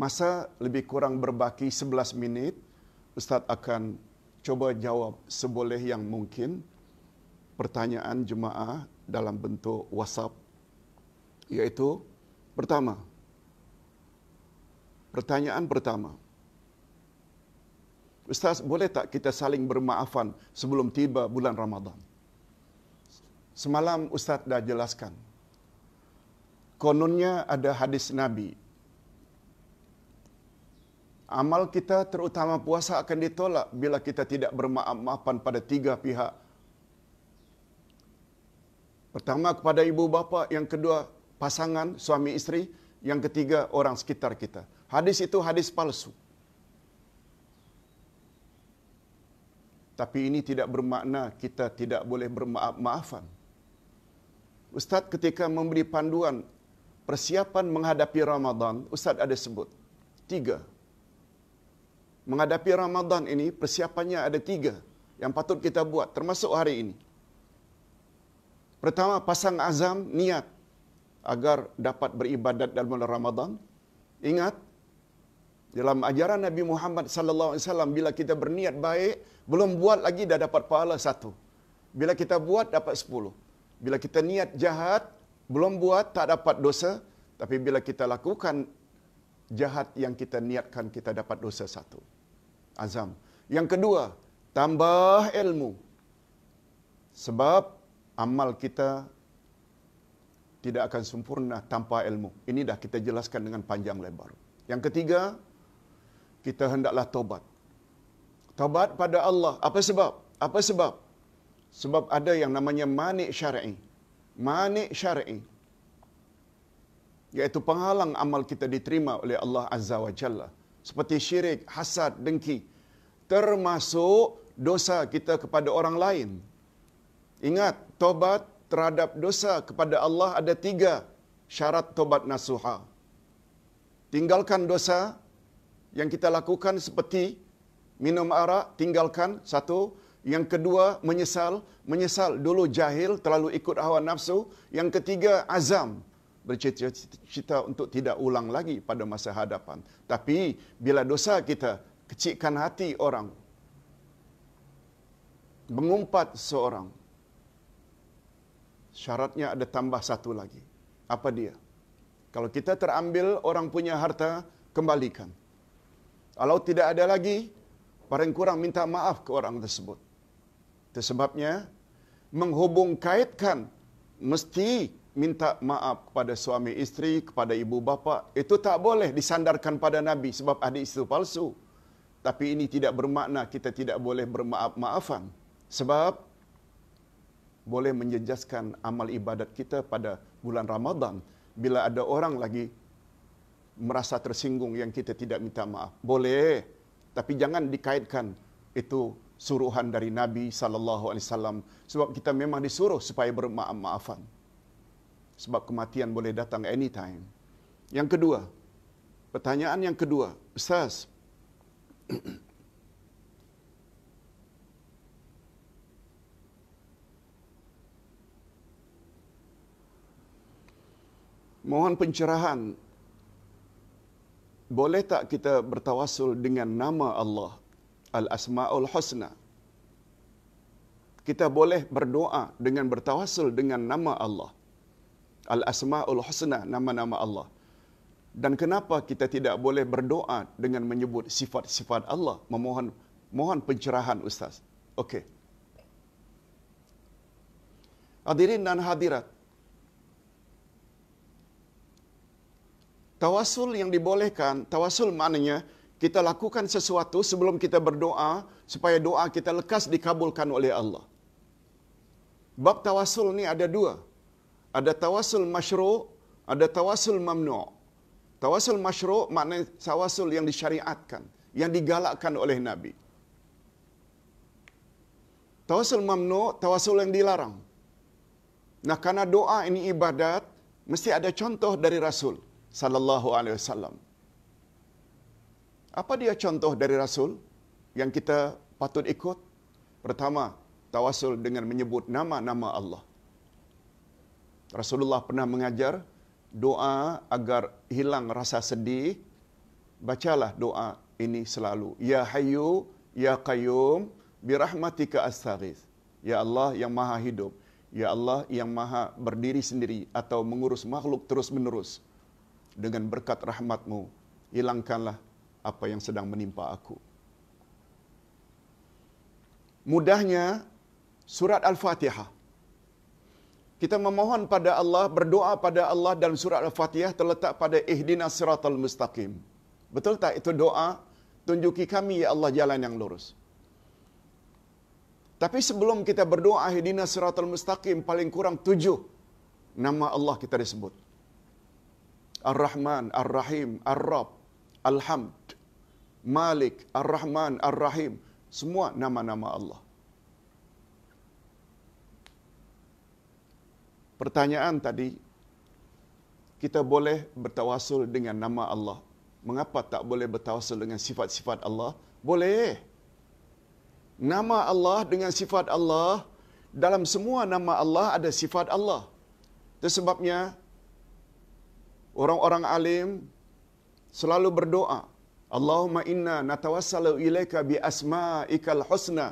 masa lebih kurang berbaki 11 minit ustaz akan cuba jawab seboleh yang mungkin pertanyaan jemaah dalam bentuk WhatsApp yaitu pertama, pertanyaan pertama. Ustaz, boleh tak kita saling bermaafan sebelum tiba bulan Ramadan? Semalam Ustaz dah jelaskan. Kononnya ada hadis Nabi. Amal kita terutama puasa akan ditolak bila kita tidak bermaafan pada tiga pihak. Pertama kepada ibu bapa, yang kedua pasangan, suami isteri, yang ketiga orang sekitar kita. Hadis itu hadis palsu. Tapi ini tidak bermakna kita tidak boleh bermaaf-maafan. Ustaz ketika memberi panduan persiapan menghadapi Ramadan, Ustaz ada sebut tiga. Menghadapi Ramadan ini persiapannya ada tiga yang patut kita buat termasuk hari ini. Pertama pasang azam, niat agar dapat beribadat dalam bulan Ramadan. Ingat dalam ajaran Nabi Muhammad sallallahu alaihi wasallam bila kita berniat baik belum buat lagi dah dapat pahala satu. Bila kita buat dapat sepuluh. Bila kita niat jahat belum buat tak dapat dosa tapi bila kita lakukan jahat yang kita niatkan kita dapat dosa satu. Azam. Yang kedua, tambah ilmu. Sebab amal kita tidak akan sempurna tanpa ilmu. Ini dah kita jelaskan dengan panjang lebar. Yang ketiga, kita hendaklah taubat. Taubat pada Allah. Apa sebab? Apa sebab? Sebab ada yang namanya manik syar'i. Manik syar'i. Iaitu penghalang amal kita diterima oleh Allah Azza wa Jalla. Seperti syirik, hasad, dengki. Termasuk dosa kita kepada orang lain. Ingat, taubat terhadap dosa kepada Allah ada tiga syarat tobat nasuha. Tinggalkan dosa yang kita lakukan seperti minum arak, tinggalkan satu. Yang kedua, menyesal. Menyesal dulu jahil, terlalu ikut hawa nafsu. Yang ketiga, azam. Bercita-cita untuk tidak ulang lagi pada masa hadapan. Tapi bila dosa kita, kecikkan hati orang. Mengumpat seorang syaratnya ada tambah satu lagi. Apa dia? Kalau kita terambil orang punya harta, kembalikan. Kalau tidak ada lagi, paling kurang minta maaf ke orang tersebut. Tersebabnya, menghubung kaitkan mesti minta maaf kepada suami isteri, kepada ibu bapa. Itu tak boleh disandarkan pada Nabi sebab hadis itu palsu. Tapi ini tidak bermakna kita tidak boleh bermaaf-maafan. Sebab boleh menjejaskan amal ibadat kita pada bulan Ramadan bila ada orang lagi merasa tersinggung yang kita tidak minta maaf. Boleh, tapi jangan dikaitkan itu suruhan dari Nabi sallallahu alaihi wasallam sebab kita memang disuruh supaya bermaaf-maafan. Sebab kematian boleh datang anytime. Yang kedua, pertanyaan yang kedua, Ustaz, *clears throat* Mohon pencerahan. Boleh tak kita bertawasul dengan nama Allah Al-Asmaul Husna? Kita boleh berdoa dengan bertawasul dengan nama Allah Al-Asmaul Husna, nama-nama Allah. Dan kenapa kita tidak boleh berdoa dengan menyebut sifat-sifat Allah? Memohon mohon pencerahan Ustaz. Okey. Hadirin dan hadirat, Tawasul yang dibolehkan, tawasul maknanya kita lakukan sesuatu sebelum kita berdoa supaya doa kita lekas dikabulkan oleh Allah. Bab tawasul ni ada dua. Ada tawasul masyru', ada tawasul mamnu'. Tawasul masyru' maknanya tawasul yang disyariatkan, yang digalakkan oleh Nabi. Tawasul mamnu', tawasul yang dilarang. Nah, karena doa ini ibadat, mesti ada contoh dari Rasul sallallahu alaihi wasallam. Apa dia contoh dari rasul yang kita patut ikut? Pertama, tawasul dengan menyebut nama-nama Allah. Rasulullah pernah mengajar doa agar hilang rasa sedih. Bacalah doa ini selalu. Ya Hayyu, Ya Qayyum, bi rahmatika astaghith. Ya Allah yang Maha Hidup, Ya Allah yang Maha Berdiri Sendiri atau mengurus makhluk terus-menerus dengan berkat rahmatmu, hilangkanlah apa yang sedang menimpa aku. Mudahnya, surat Al-Fatihah. Kita memohon pada Allah, berdoa pada Allah dalam surat Al-Fatihah terletak pada Ihdina Siratul Mustaqim. Betul tak? Itu doa. Tunjuki kami, Ya Allah, jalan yang lurus. Tapi sebelum kita berdoa Ihdina Siratul Mustaqim, paling kurang tujuh nama Allah kita disebut. Ar-Rahman, Ar-Rahim, Ar-Rab, hamd Malik, Ar-Rahman, Ar-Rahim. Semua nama-nama Allah. Pertanyaan tadi, kita boleh bertawasul dengan nama Allah. Mengapa tak boleh bertawasul dengan sifat-sifat Allah? Boleh. Nama Allah dengan sifat Allah, dalam semua nama Allah ada sifat Allah. Itu sebabnya orang-orang alim selalu berdoa. Allahumma inna natawassalu ilaika bi asma'ikal husna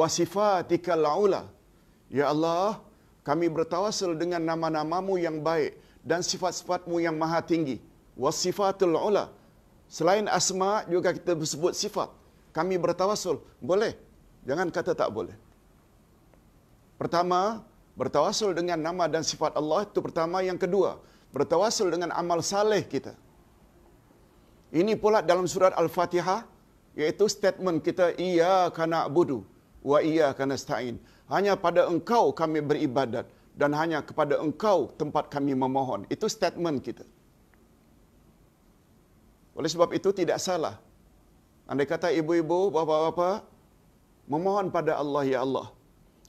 wa sifatikal laula. Ya Allah, kami bertawassul dengan nama-namamu yang baik dan sifat-sifatmu yang maha tinggi. Wa sifatul laula. Selain asma juga kita sebut sifat. Kami bertawassul. Boleh. Jangan kata tak boleh. Pertama, bertawassul dengan nama dan sifat Allah itu pertama. Yang kedua, bertawasul dengan amal saleh kita. Ini pula dalam surat Al-Fatihah yaitu statement kita Ia kana budu wa Ia kana stain. Hanya pada engkau kami beribadat dan hanya kepada engkau tempat kami memohon. Itu statement kita. Oleh sebab itu tidak salah. Andai kata ibu-ibu, bapa-bapa memohon pada Allah ya Allah.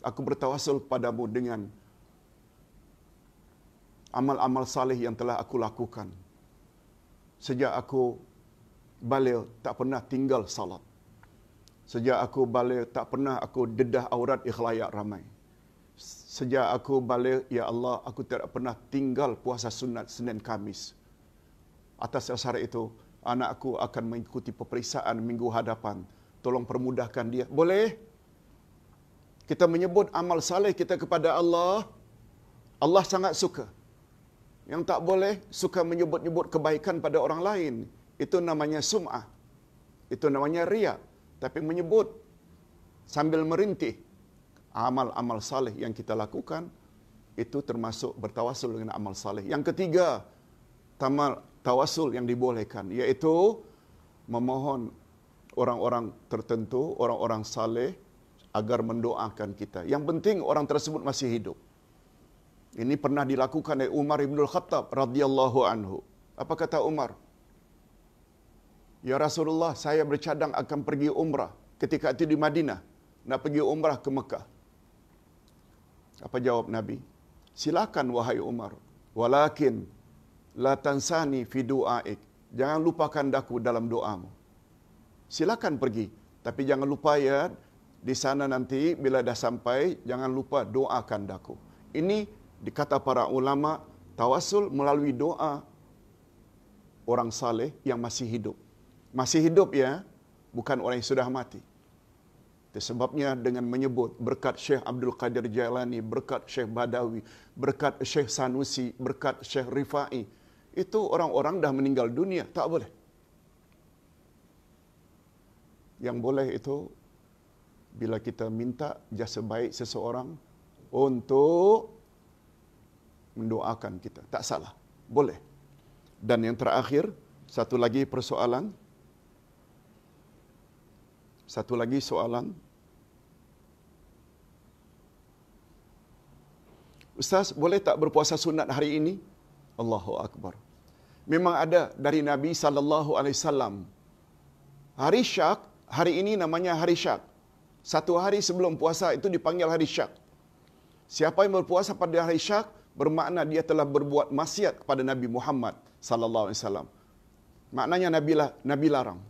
Aku bertawasul padamu dengan amal-amal salih yang telah aku lakukan. Sejak aku balik tak pernah tinggal salat. Sejak aku balik tak pernah aku dedah aurat ikhlayak ramai. Sejak aku balik, Ya Allah, aku tidak pernah tinggal puasa sunat Senin Kamis. Atas dasar itu, anakku akan mengikuti peperiksaan minggu hadapan. Tolong permudahkan dia. Boleh? Kita menyebut amal saleh kita kepada Allah. Allah sangat suka yang tak boleh suka menyebut-nyebut kebaikan pada orang lain. Itu namanya sum'ah. Itu namanya ria. Tapi menyebut sambil merintih amal-amal saleh yang kita lakukan itu termasuk bertawasul dengan amal saleh. Yang ketiga, tamal tawasul yang dibolehkan yaitu memohon orang-orang tertentu, orang-orang saleh agar mendoakan kita. Yang penting orang tersebut masih hidup. Ini pernah dilakukan oleh Umar Ibn Khattab radhiyallahu anhu. Apa kata Umar? Ya Rasulullah, saya bercadang akan pergi umrah ketika itu di Madinah. Nak pergi umrah ke Mekah. Apa jawab Nabi? Silakan wahai Umar. Walakin la tansani fi du'aik. Jangan lupakan daku dalam doamu. Silakan pergi. Tapi jangan lupa ya, di sana nanti bila dah sampai, jangan lupa doakan daku. Ini dikata para ulama tawasul melalui doa orang saleh yang masih hidup. Masih hidup ya, bukan orang yang sudah mati. Sebabnya dengan menyebut berkat Syekh Abdul Qadir Jailani, berkat Syekh Badawi, berkat Syekh Sanusi, berkat Syekh Rifai. Itu orang-orang dah meninggal dunia. Tak boleh. Yang boleh itu bila kita minta jasa baik seseorang untuk mendoakan kita. Tak salah. Boleh. Dan yang terakhir, satu lagi persoalan. Satu lagi soalan. Ustaz, boleh tak berpuasa sunat hari ini? Allahu Akbar. Memang ada dari Nabi saw Hari Syak, hari ini namanya hari Syak. Satu hari sebelum puasa itu dipanggil hari Syak. Siapa yang berpuasa pada hari Syak, bermakna dia telah berbuat maksiat kepada Nabi Muhammad sallallahu alaihi wasallam. Maknanya Nabi lah, Nabi larang.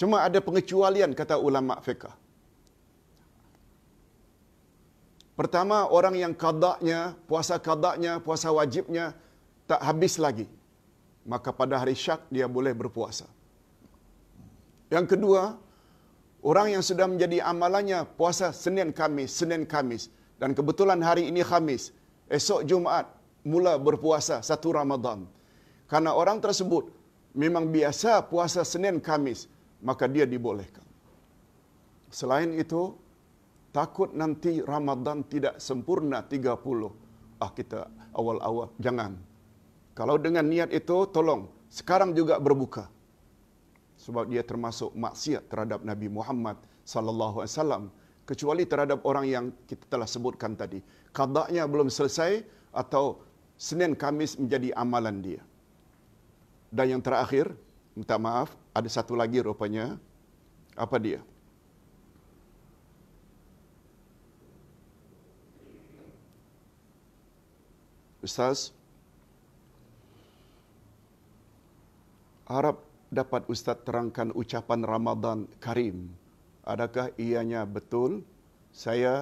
Cuma ada pengecualian kata ulama fiqh. Pertama orang yang kadaknya, puasa kadaknya, puasa wajibnya tak habis lagi. Maka pada hari syak dia boleh berpuasa. Yang kedua, orang yang sudah menjadi amalannya puasa Senin Kamis, Senin Kamis, dan kebetulan hari ini Khamis, esok Jumaat mula berpuasa satu Ramadan. Karena orang tersebut memang biasa puasa Senin Khamis, maka dia dibolehkan. Selain itu, takut nanti Ramadan tidak sempurna 30. Ah kita awal-awal jangan. Kalau dengan niat itu tolong sekarang juga berbuka. Sebab dia termasuk maksiat terhadap Nabi Muhammad sallallahu alaihi wasallam kecuali terhadap orang yang kita telah sebutkan tadi. Kadaknya belum selesai atau Senin Kamis menjadi amalan dia. Dan yang terakhir, minta maaf, ada satu lagi rupanya. Apa dia? Ustaz, harap dapat Ustaz terangkan ucapan Ramadan Karim adakah ianya betul saya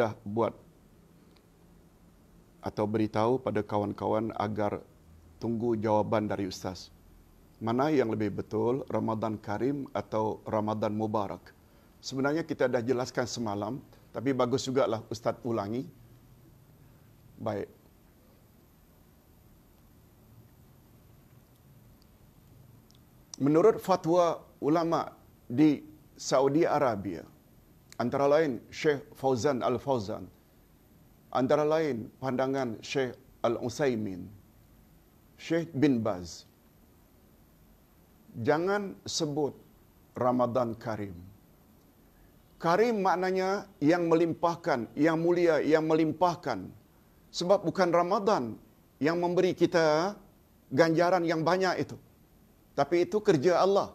dah buat atau beritahu pada kawan-kawan agar tunggu jawaban dari ustaz. Mana yang lebih betul, Ramadan Karim atau Ramadan Mubarak? Sebenarnya kita dah jelaskan semalam, tapi bagus juga lah ustaz ulangi. Baik. Menurut fatwa ulama di Saudi Arabia, antara lain Sheikh Fauzan Al Fauzan, antara lain pandangan Sheikh Al Utsaimin, Sheikh Bin Baz. Jangan sebut Ramadan Karim. Karim maknanya yang melimpahkan, yang mulia, yang melimpahkan. Sebab bukan Ramadan yang memberi kita ganjaran yang banyak itu. Tapi itu kerja Allah.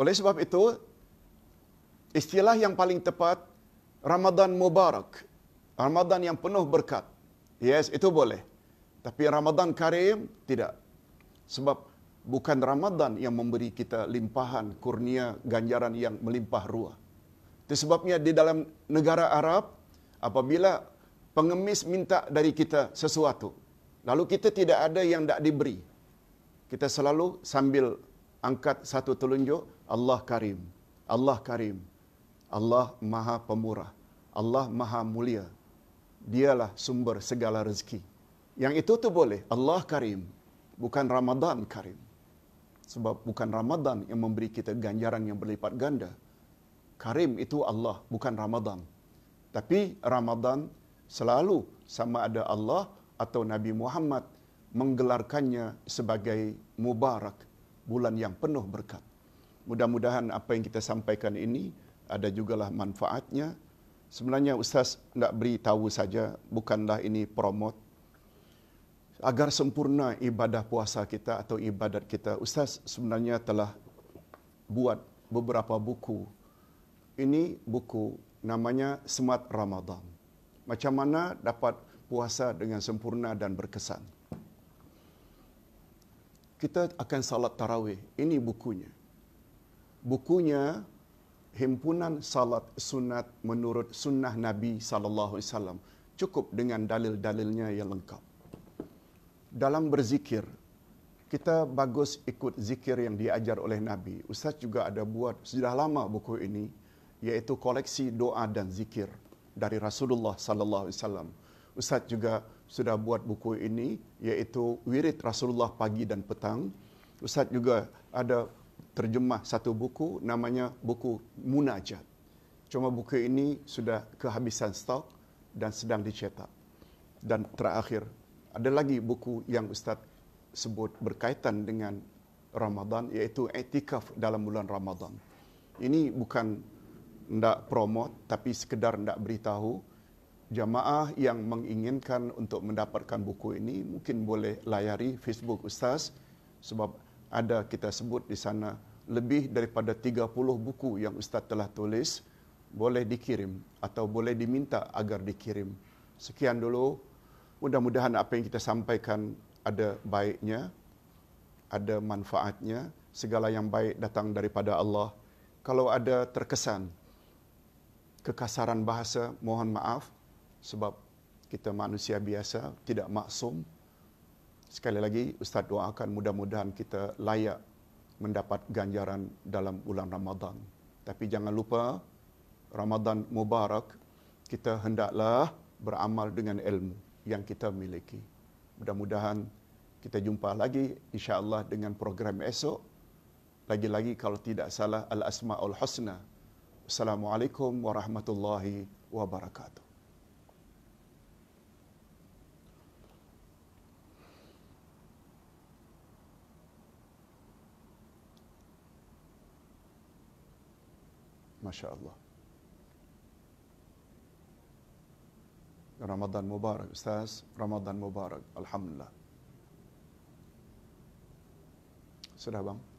Oleh sebab itu, istilah yang paling tepat, Ramadan Mubarak. Ramadan yang penuh berkat. Yes, itu boleh. Tapi Ramadan Karim, tidak. Sebab bukan Ramadan yang memberi kita limpahan, kurnia, ganjaran yang melimpah ruah. Itu sebabnya di dalam negara Arab, apabila pengemis minta dari kita sesuatu, lalu kita tidak ada yang tak diberi. Kita selalu sambil angkat satu telunjuk Allah Karim Allah Karim Allah Maha Pemurah Allah Maha Mulia Dialah sumber segala rezeki yang itu tu boleh Allah Karim bukan Ramadan Karim sebab bukan Ramadan yang memberi kita ganjaran yang berlipat ganda Karim itu Allah bukan Ramadan tapi Ramadan selalu sama ada Allah atau Nabi Muhammad menggelarkannya sebagai mubarak bulan yang penuh berkat. Mudah-mudahan apa yang kita sampaikan ini ada jugalah manfaatnya. Sebenarnya Ustaz nak beritahu saja, bukanlah ini promote agar sempurna ibadah puasa kita atau ibadat kita. Ustaz sebenarnya telah buat beberapa buku. Ini buku namanya semat Ramadan. Macam mana dapat puasa dengan sempurna dan berkesan kita akan salat tarawih. Ini bukunya. Bukunya himpunan salat sunat menurut sunnah Nabi saw. Cukup dengan dalil-dalilnya yang lengkap. Dalam berzikir, kita bagus ikut zikir yang diajar oleh Nabi. Ustaz juga ada buat sudah lama buku ini yaitu koleksi doa dan zikir dari Rasulullah sallallahu alaihi wasallam. Ustaz juga sudah buat buku ini iaitu Wirid Rasulullah Pagi dan Petang. Ustaz juga ada terjemah satu buku namanya buku Munajat. Cuma buku ini sudah kehabisan stok dan sedang dicetak. Dan terakhir, ada lagi buku yang Ustaz sebut berkaitan dengan Ramadan iaitu Etikaf dalam bulan Ramadan. Ini bukan nak promote tapi sekedar nak beritahu jamaah yang menginginkan untuk mendapatkan buku ini mungkin boleh layari Facebook Ustaz sebab ada kita sebut di sana lebih daripada 30 buku yang Ustaz telah tulis boleh dikirim atau boleh diminta agar dikirim. Sekian dulu. Mudah-mudahan apa yang kita sampaikan ada baiknya, ada manfaatnya. Segala yang baik datang daripada Allah. Kalau ada terkesan kekasaran bahasa, mohon maaf sebab kita manusia biasa, tidak maksum. Sekali lagi, Ustaz doakan mudah-mudahan kita layak mendapat ganjaran dalam bulan Ramadan. Tapi jangan lupa, Ramadan Mubarak, kita hendaklah beramal dengan ilmu yang kita miliki. Mudah-mudahan kita jumpa lagi insya-Allah dengan program esok. Lagi-lagi kalau tidak salah Al Asmaul Husna. Assalamualaikum warahmatullahi wabarakatuh. ما شاء الله رمضان مبارك أستاذ رمضان مبارك الحمد لله سلام